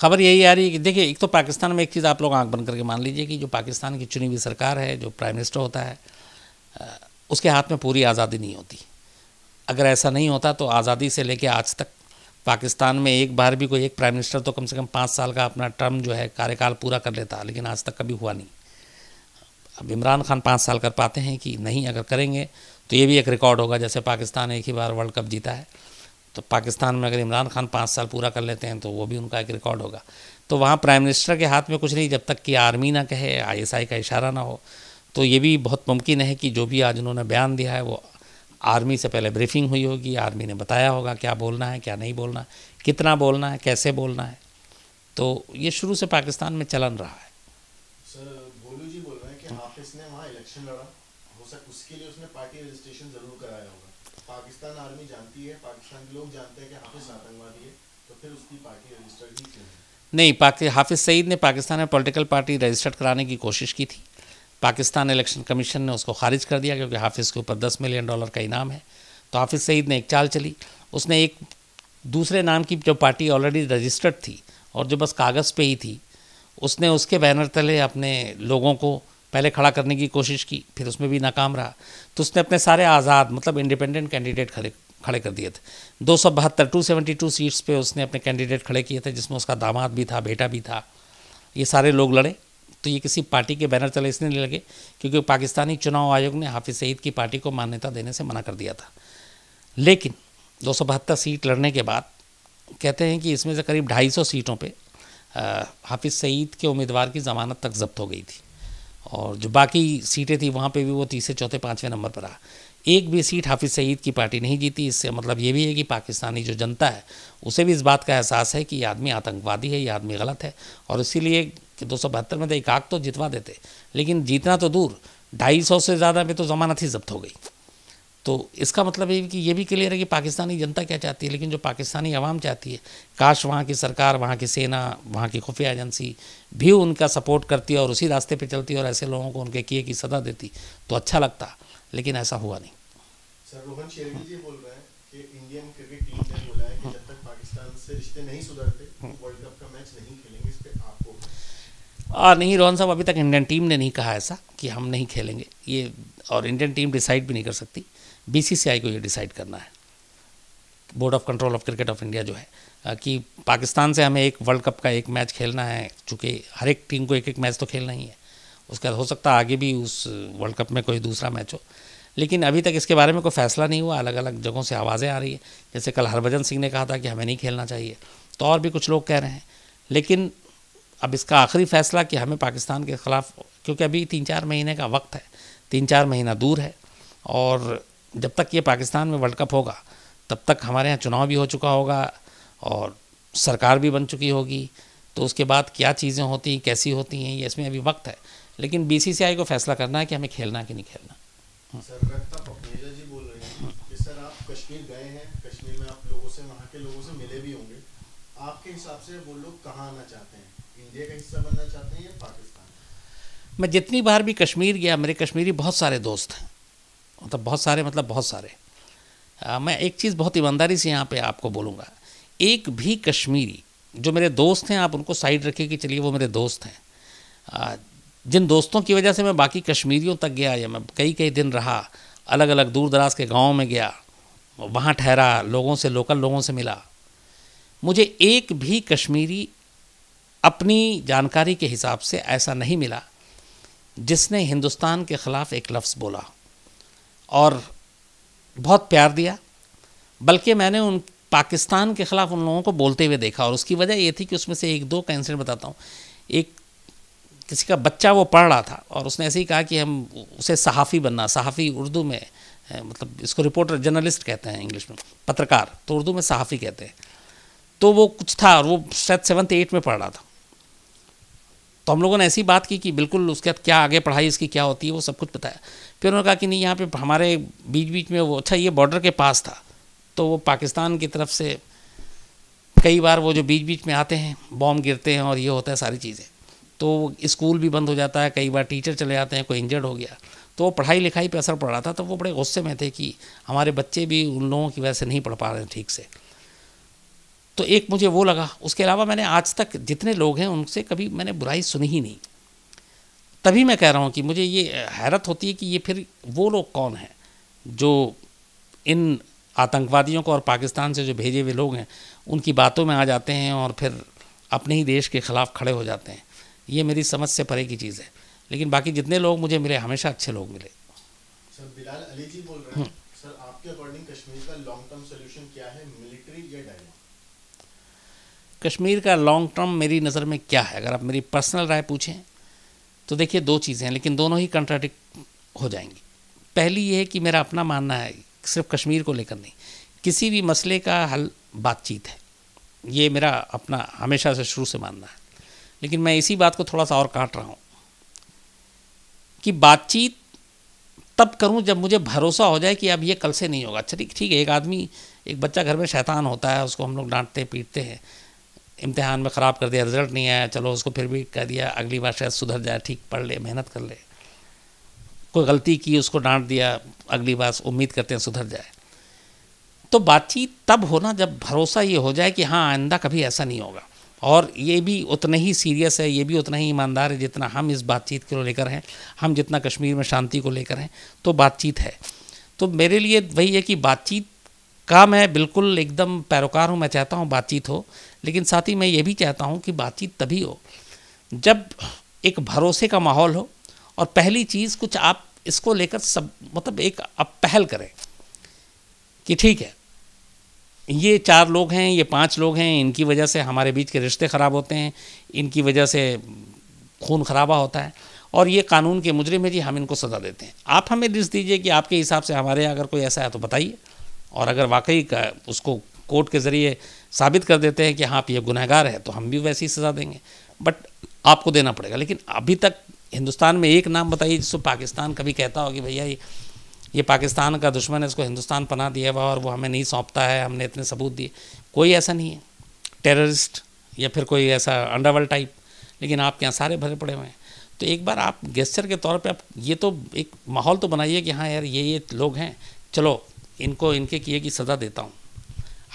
A: खबर यही आ रही है कि देखिए एक तो पाकिस्तान में एक चीज़ आप लोग आंख बंद करके मान लीजिए कि जो पाकिस्तान की चुनी हुई सरकार है जो प्राइम मिनिस्टर होता है उसके हाथ में पूरी आज़ादी नहीं होती अगर ऐसा नहीं होता तो आज़ादी से लेके आज तक पाकिस्तान में एक बार भी कोई एक प्राइम मिनिस्टर तो कम से कम पाँच साल का अपना टर्म जो है कार्यकाल पूरा कर लेता लेकिन आज तक कभी हुआ नहीं अब इमरान खान पाँच साल कर पाते हैं कि नहीं अगर करेंगे तो ये भी एक रिकॉर्ड होगा जैसे पाकिस्तान एक ही बार वर्ल्ड कप जीता है तो पाकिस्तान में अगर इमरान खान पाँच साल पूरा कर लेते हैं तो वो भी उनका एक रिकॉर्ड होगा तो वहाँ प्राइम मिनिस्टर के हाथ में कुछ नहीं जब तक कि आर्मी ना कहे आईएसआई का इशारा ना हो तो ये भी बहुत मुमकिन है कि जो भी आज उन्होंने बयान दिया है वो आर्मी से पहले ब्रीफिंग हुई होगी आर्मी ने बताया होगा क्या बोलना है क्या नहीं बोलना कितना बोलना है कैसे बोलना है तो ये शुरू से पाकिस्तान में चलन रहा है
B: सर बोलू जी बोल रहे हैं कि हाफिज ने वहाँ इलेक्शन लड़ा पाकिस्तान आर्मी जानती है पाकिस्तान के लोग जानते हैं कि हाफिज आतंकवादी है तो फिर उसकी पार्टी रजिस्टर्ड ही
A: क्यों नहीं पाकि हाफिज सईद ने पाकिस्तान में पॉलिटिकल पार्टी रजिस्टर्ड कराने की कोशिश की थी पाकिस्तान इलेक्शन कमीशन ने उसको खारिज कर दिया क्योंकि हाफिज़ के ऊपर दस मिलियन डॉलर का इनाम है तो हाफिज़ सईद ने एक चाल चली उसने एक दूसरे नाम की जो पार्टी ऑलरेडी रजिस्टर्ड थी और जो बस कागज़ पे ही थी उसने उसके बैनर तले अपने लोगों को पहले खड़ा करने की कोशिश की फिर उसमें भी नाकाम रहा तो उसने अपने सारे आज़ाद मतलब इंडिपेंडेंट कैंडिडेट खड़े खड़े कर दिए थे दो सौ बहत्तर टू सेवेंटी टू सीट्स पर उसने अपने कैंडिडेट खड़े किए थे जिसमें उसका दामाद भी था बेटा भी था ये सारे लोग लड़े तो ये किसी पार्टी के बैनर चले इसलिए नहीं लगे क्योंकि पाकिस्तानी चुनाव आयोग ने हाफिज़ सईद की पार्टी को मान्यता देने से मना कर दिया था लेकिन दो सौ बहत्तर सीट लड़ने के बाद कहते हैं कि इसमें से करीब ढाई सौ सीटों पर हाफिज़ सईद के उम्मीदवार की ज़मानत तक जब्त हो गई थी और जो बाकी सीटें थी वहाँ पे भी वो तीसरे चौथे पाँचवें नंबर पर रहा एक भी सीट हाफिज़ सईद की पार्टी नहीं जीती इससे मतलब ये भी है कि पाकिस्तानी जो जनता है उसे भी इस बात का एहसास है कि ये आदमी आतंकवादी है ये आदमी गलत है और इसीलिए कि दो सौ बहत्तर में तो एक आग तो जितवा देते लेकिन जीतना तो दूर ढाई सौ से ज़्यादा में तो जमानत ही जब्त हो गई तो इसका मतलब है कि ये भी क्लियर है कि पाकिस्तानी जनता क्या चाहती है लेकिन जो पाकिस्तानी आवाम चाहती है काश वहाँ की सरकार वहाँ की सेना वहाँ की खुफिया एजेंसी भी उनका सपोर्ट करती है और उसी रास्ते पर चलती है और ऐसे लोगों को उनके किए की सजा देती तो अच्छा लगता लेकिन ऐसा हुआ नहीं
B: सर रोहन जी बोल रहे हैं कि इंडियन क्रिकेट टीम ने बोला है कि जब तक पाकिस्तान से रिश्ते नहीं सुधरते वर्ल्ड कप का मैच नहीं खेलेंगे इस पे आपको
A: आ, नहीं रोहन साहब अभी तक इंडियन टीम ने नहीं कहा ऐसा कि हम नहीं खेलेंगे ये और इंडियन टीम डिसाइड भी नहीं कर सकती बीसीसीआई को ये डिसाइड करना है board of control of cricket of India जो है कि पाकिस्तान से हमें एक वर्ल्ड कप का एक मैच खेलना है चूँकि हर एक टीम को एक एक मैच तो खेलना ही है उसके बाद हो सकता है आगे भी उस वर्ल्ड कप में कोई दूसरा मैच हो लेकिन अभी तक इसके बारे में कोई फैसला नहीं हुआ अलग अलग जगहों से आवाज़ें आ रही है जैसे कल हरभजन सिंह ने कहा था कि हमें नहीं खेलना चाहिए तो और भी कुछ लोग कह रहे हैं लेकिन अब इसका आखिरी फैसला कि हमें पाकिस्तान के ख़िलाफ़ क्योंकि अभी तीन चार महीने का वक्त है तीन चार महीना दूर है और जब तक ये पाकिस्तान में वर्ल्ड कप होगा तब तक हमारे यहाँ चुनाव भी हो चुका होगा और सरकार भी बन चुकी होगी तो उसके बाद क्या चीज़ें होती कैसी होती हैं ये इसमें अभी वक्त है लेकिन बी को फैसला करना है कि हमें खेलना है कि नहीं खेलना
B: हम्म। हम्म। आपके हिसाब से वो लोग कहाँ आना चाहते हैं इंडिया का
A: मैं जितनी बार भी कश्मीर गया मेरे कश्मीरी बहुत सारे दोस्त हैं मतलब बहुत सारे मतलब बहुत सारे आ, मैं एक चीज़ बहुत ईमानदारी से यहाँ पे आपको बोलूँगा एक भी कश्मीरी जो मेरे दोस्त हैं आप उनको साइड रखिए कि चलिए वो मेरे दोस्त हैं आ, जिन दोस्तों की वजह से मैं बाकी कश्मीरियों तक गया या मैं कई कई दिन रहा अलग अलग दूर दराज के गाँव में गया वहाँ ठहरा लोगों से लोकल लोगों से मिला मुझे एक भी कश्मीरी अपनी जानकारी के हिसाब से ऐसा नहीं मिला जिसने हिंदुस्तान के ख़िलाफ़ एक लफ्ज़ बोला और बहुत प्यार दिया बल्कि मैंने उन पाकिस्तान के ख़िलाफ़ उन लोगों को बोलते हुए देखा और उसकी वजह ये थी कि उसमें से एक दो का इंसिडेंट बताता हूँ एक किसी का बच्चा वो पढ़ रहा था और उसने ऐसे ही कहा कि हम उसे सहाफ़ी बनना सहाफ़ी उर्दू में मतलब इसको रिपोर्टर जर्नलिस्ट कहते हैं इंग्लिश में पत्रकार तो उर्दू में सहाफ़ी कहते हैं तो वो कुछ था और वो शायद सेवन्थ एट में पढ़ रहा था तो हम लोगों ने ऐसी बात की कि बिल्कुल उसके बाद क्या आगे पढ़ाई इसकी क्या होती है वो सब कुछ बताया फिर उन्होंने कहा कि नहीं यहाँ पे हमारे बीच बीच में वो अच्छा ये बॉर्डर के पास था तो वो पाकिस्तान की तरफ से कई बार वो जो बीच बीच में आते हैं बॉम्ब गिरते हैं और ये होता है सारी चीज़ें तो स्कूल भी बंद हो जाता है कई बार टीचर चले जाते हैं कोई इंजर्ड हो गया तो पढ़ाई लिखाई पर असर पड़ रहा था तो वो बड़े गुस्से में थे कि हमारे बच्चे भी उन लोगों की वजह से नहीं पढ़ पा रहे ठीक से तो एक मुझे वो लगा उसके अलावा मैंने आज तक जितने लोग हैं उनसे कभी मैंने बुराई सुनी ही नहीं तभी मैं कह रहा हूँ कि मुझे ये हैरत होती है कि ये फिर वो लोग कौन हैं जो इन आतंकवादियों को और पाकिस्तान से जो भेजे हुए लोग हैं उनकी बातों में आ जाते हैं और फिर अपने ही देश के ख़िलाफ़ खड़े हो जाते हैं ये मेरी समझ से परे की चीज़ है लेकिन बाकी जितने लोग मुझे मिले हमेशा अच्छे लोग मिले
B: सर बिलाल अली जी बोल रहे हैं हम्म। सर आपके अकॉर्डिंग कश्मीर का लॉन्ग टर्म सोल्यूशन क्या है मिलिट्री या डायलॉग
A: कश्मीर का लॉन्ग टर्म मेरी नज़र में क्या है अगर आप मेरी पर्सनल राय पूछें तो देखिए दो चीज़ें हैं लेकिन दोनों ही कंट्राडिक्ट हो जाएंगी पहली ये है कि मेरा अपना मानना है सिर्फ कश्मीर को लेकर नहीं किसी भी मसले का हल बातचीत है ये मेरा अपना हमेशा से शुरू से मानना है लेकिन मैं इसी बात को थोड़ा सा और काट रहा हूँ कि बातचीत तब करूँ जब मुझे भरोसा हो जाए कि अब ये कल से नहीं होगा अच्छा ठीक ठीक है एक आदमी एक बच्चा घर में शैतान होता है उसको हम लोग डांटते पीटते हैं इम्तहान में ख़राब कर दिया रिजल्ट नहीं आया चलो उसको फिर भी कह दिया अगली बार शायद सुधर जाए ठीक पढ़ ले मेहनत कर ले कोई गलती की उसको डांट दिया अगली बार उम्मीद करते हैं सुधर जाए तो बातचीत तब होना जब भरोसा ये हो जाए कि हाँ आइंदा कभी ऐसा नहीं होगा और ये भी उतना ही सीरियस है ये भी उतना ही ईमानदार है जितना हम इस बातचीत को लेकर हैं हम जितना कश्मीर में शांति को लेकर हैं तो बातचीत है तो मेरे लिए वही है कि बातचीत का मैं बिल्कुल एकदम पैरोकार हूँ मैं चाहता हूँ बातचीत हो लेकिन साथ ही मैं ये भी चाहता हूँ कि बातचीत तभी हो जब एक भरोसे का माहौल हो और पहली चीज़ कुछ आप इसको लेकर सब मतलब एक आप पहल करें कि ठीक है ये चार लोग हैं ये पांच लोग हैं इनकी वजह से हमारे बीच के रिश्ते ख़राब होते हैं इनकी वजह से खून खराबा होता है और ये कानून के मुजरिम है जी हम इनको सज़ा देते हैं आप हमें रिस्क दीजिए कि आपके हिसाब से हमारे यहाँ अगर कोई ऐसा है तो बताइए और अगर वाकई का उसको कोर्ट के ज़रिए साबित कर देते हैं कि हाँ आप ये गुनहगार है तो हम भी वैसी सज़ा देंगे बट आपको देना पड़ेगा लेकिन अभी तक हिंदुस्तान में एक नाम बताइए जिसको पाकिस्तान कभी कहता हो कि भैया ये ये पाकिस्तान का दुश्मन है इसको हिंदुस्तान पना दिया हुआ और वो हमें नहीं सौंपता है हमने इतने सबूत दिए कोई ऐसा नहीं है टेररिस्ट या फिर कोई ऐसा अंडरवर्ल्ड टाइप लेकिन आपके यहाँ सारे भरे पड़े हुए हैं तो एक बार आप गेस्चर के तौर पे आप ये तो एक माहौल तो बनाइए कि हाँ यार ये ये लोग हैं चलो इनको इनके किए की सज़ा देता हूँ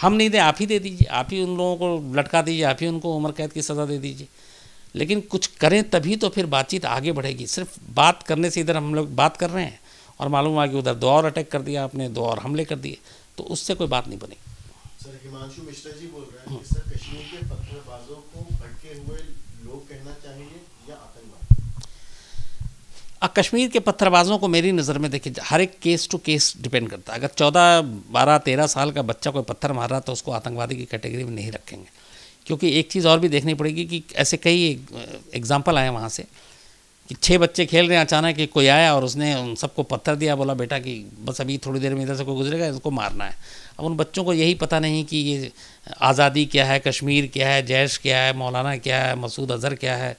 A: हम नहीं दें आप ही दे दीजिए आप ही उन लोगों को लटका दीजिए आप ही उनको उम्र कैद की सज़ा दे दीजिए लेकिन कुछ करें तभी तो फिर बातचीत आगे बढ़ेगी सिर्फ बात करने से इधर हम लोग बात कर रहे हैं और मालूम हुआ कि उधर दो और अटैक कर दिया आपने दो और हमले कर दिए तो उससे कोई बात नहीं बनेगी
B: सर हिमांशु मिश्रा जी बोल रहे हैं कि हम्म। सर कश्मीर के पत्थरबाजों को भटके हुए
A: अब कश्मीर के पत्थरबाजों को मेरी नज़र में देखिए हर एक केस टू केस डिपेंड करता है अगर चौदह बारह तेरह साल का बच्चा कोई पत्थर मार रहा तो उसको आतंकवादी की कैटेगरी में नहीं रखेंगे क्योंकि एक चीज़ और भी देखनी पड़ेगी कि ऐसे कई एग्जाम्पल आए वहाँ से कि छः बच्चे खेल रहे हैं अचानक कोई आया और उसने उन सबको पत्थर दिया बोला बेटा कि बस अभी थोड़ी देर में इधर से कोई गुजरेगा इसको मारना है अब उन बच्चों को यही पता नहीं कि ये आज़ादी क्या है कश्मीर क्या है जैश क्या है मौलाना क्या है मसूद अजहर क्या है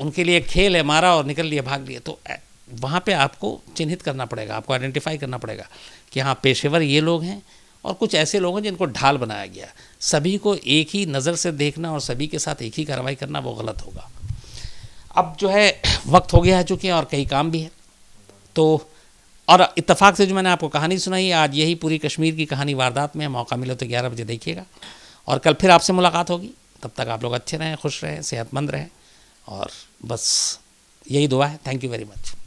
A: उनके लिए खेल है मारा और निकल लिया भाग लिया तो वहाँ पे आपको चिन्हित करना पड़ेगा आपको आइडेंटिफाई करना पड़ेगा कि हाँ पेशेवर ये लोग हैं और कुछ ऐसे लोग हैं जिनको ढाल बनाया गया सभी को एक ही नज़र से देखना और सभी के साथ एक ही कार्रवाई करना वो गलत होगा अब जो है वक्त हो गया है चूँकि और कई काम भी है तो और इतफाक़ से जो मैंने आपको कहानी सुनाई आज यही पूरी कश्मीर की कहानी वारदात में मौका मिले तो ग्यारह बजे देखिएगा और कल फिर आपसे मुलाकात होगी तब तक आप लोग अच्छे रहें खुश रहें सेहतमंद रहें और बस यही दुआ है थैंक यू वेरी मच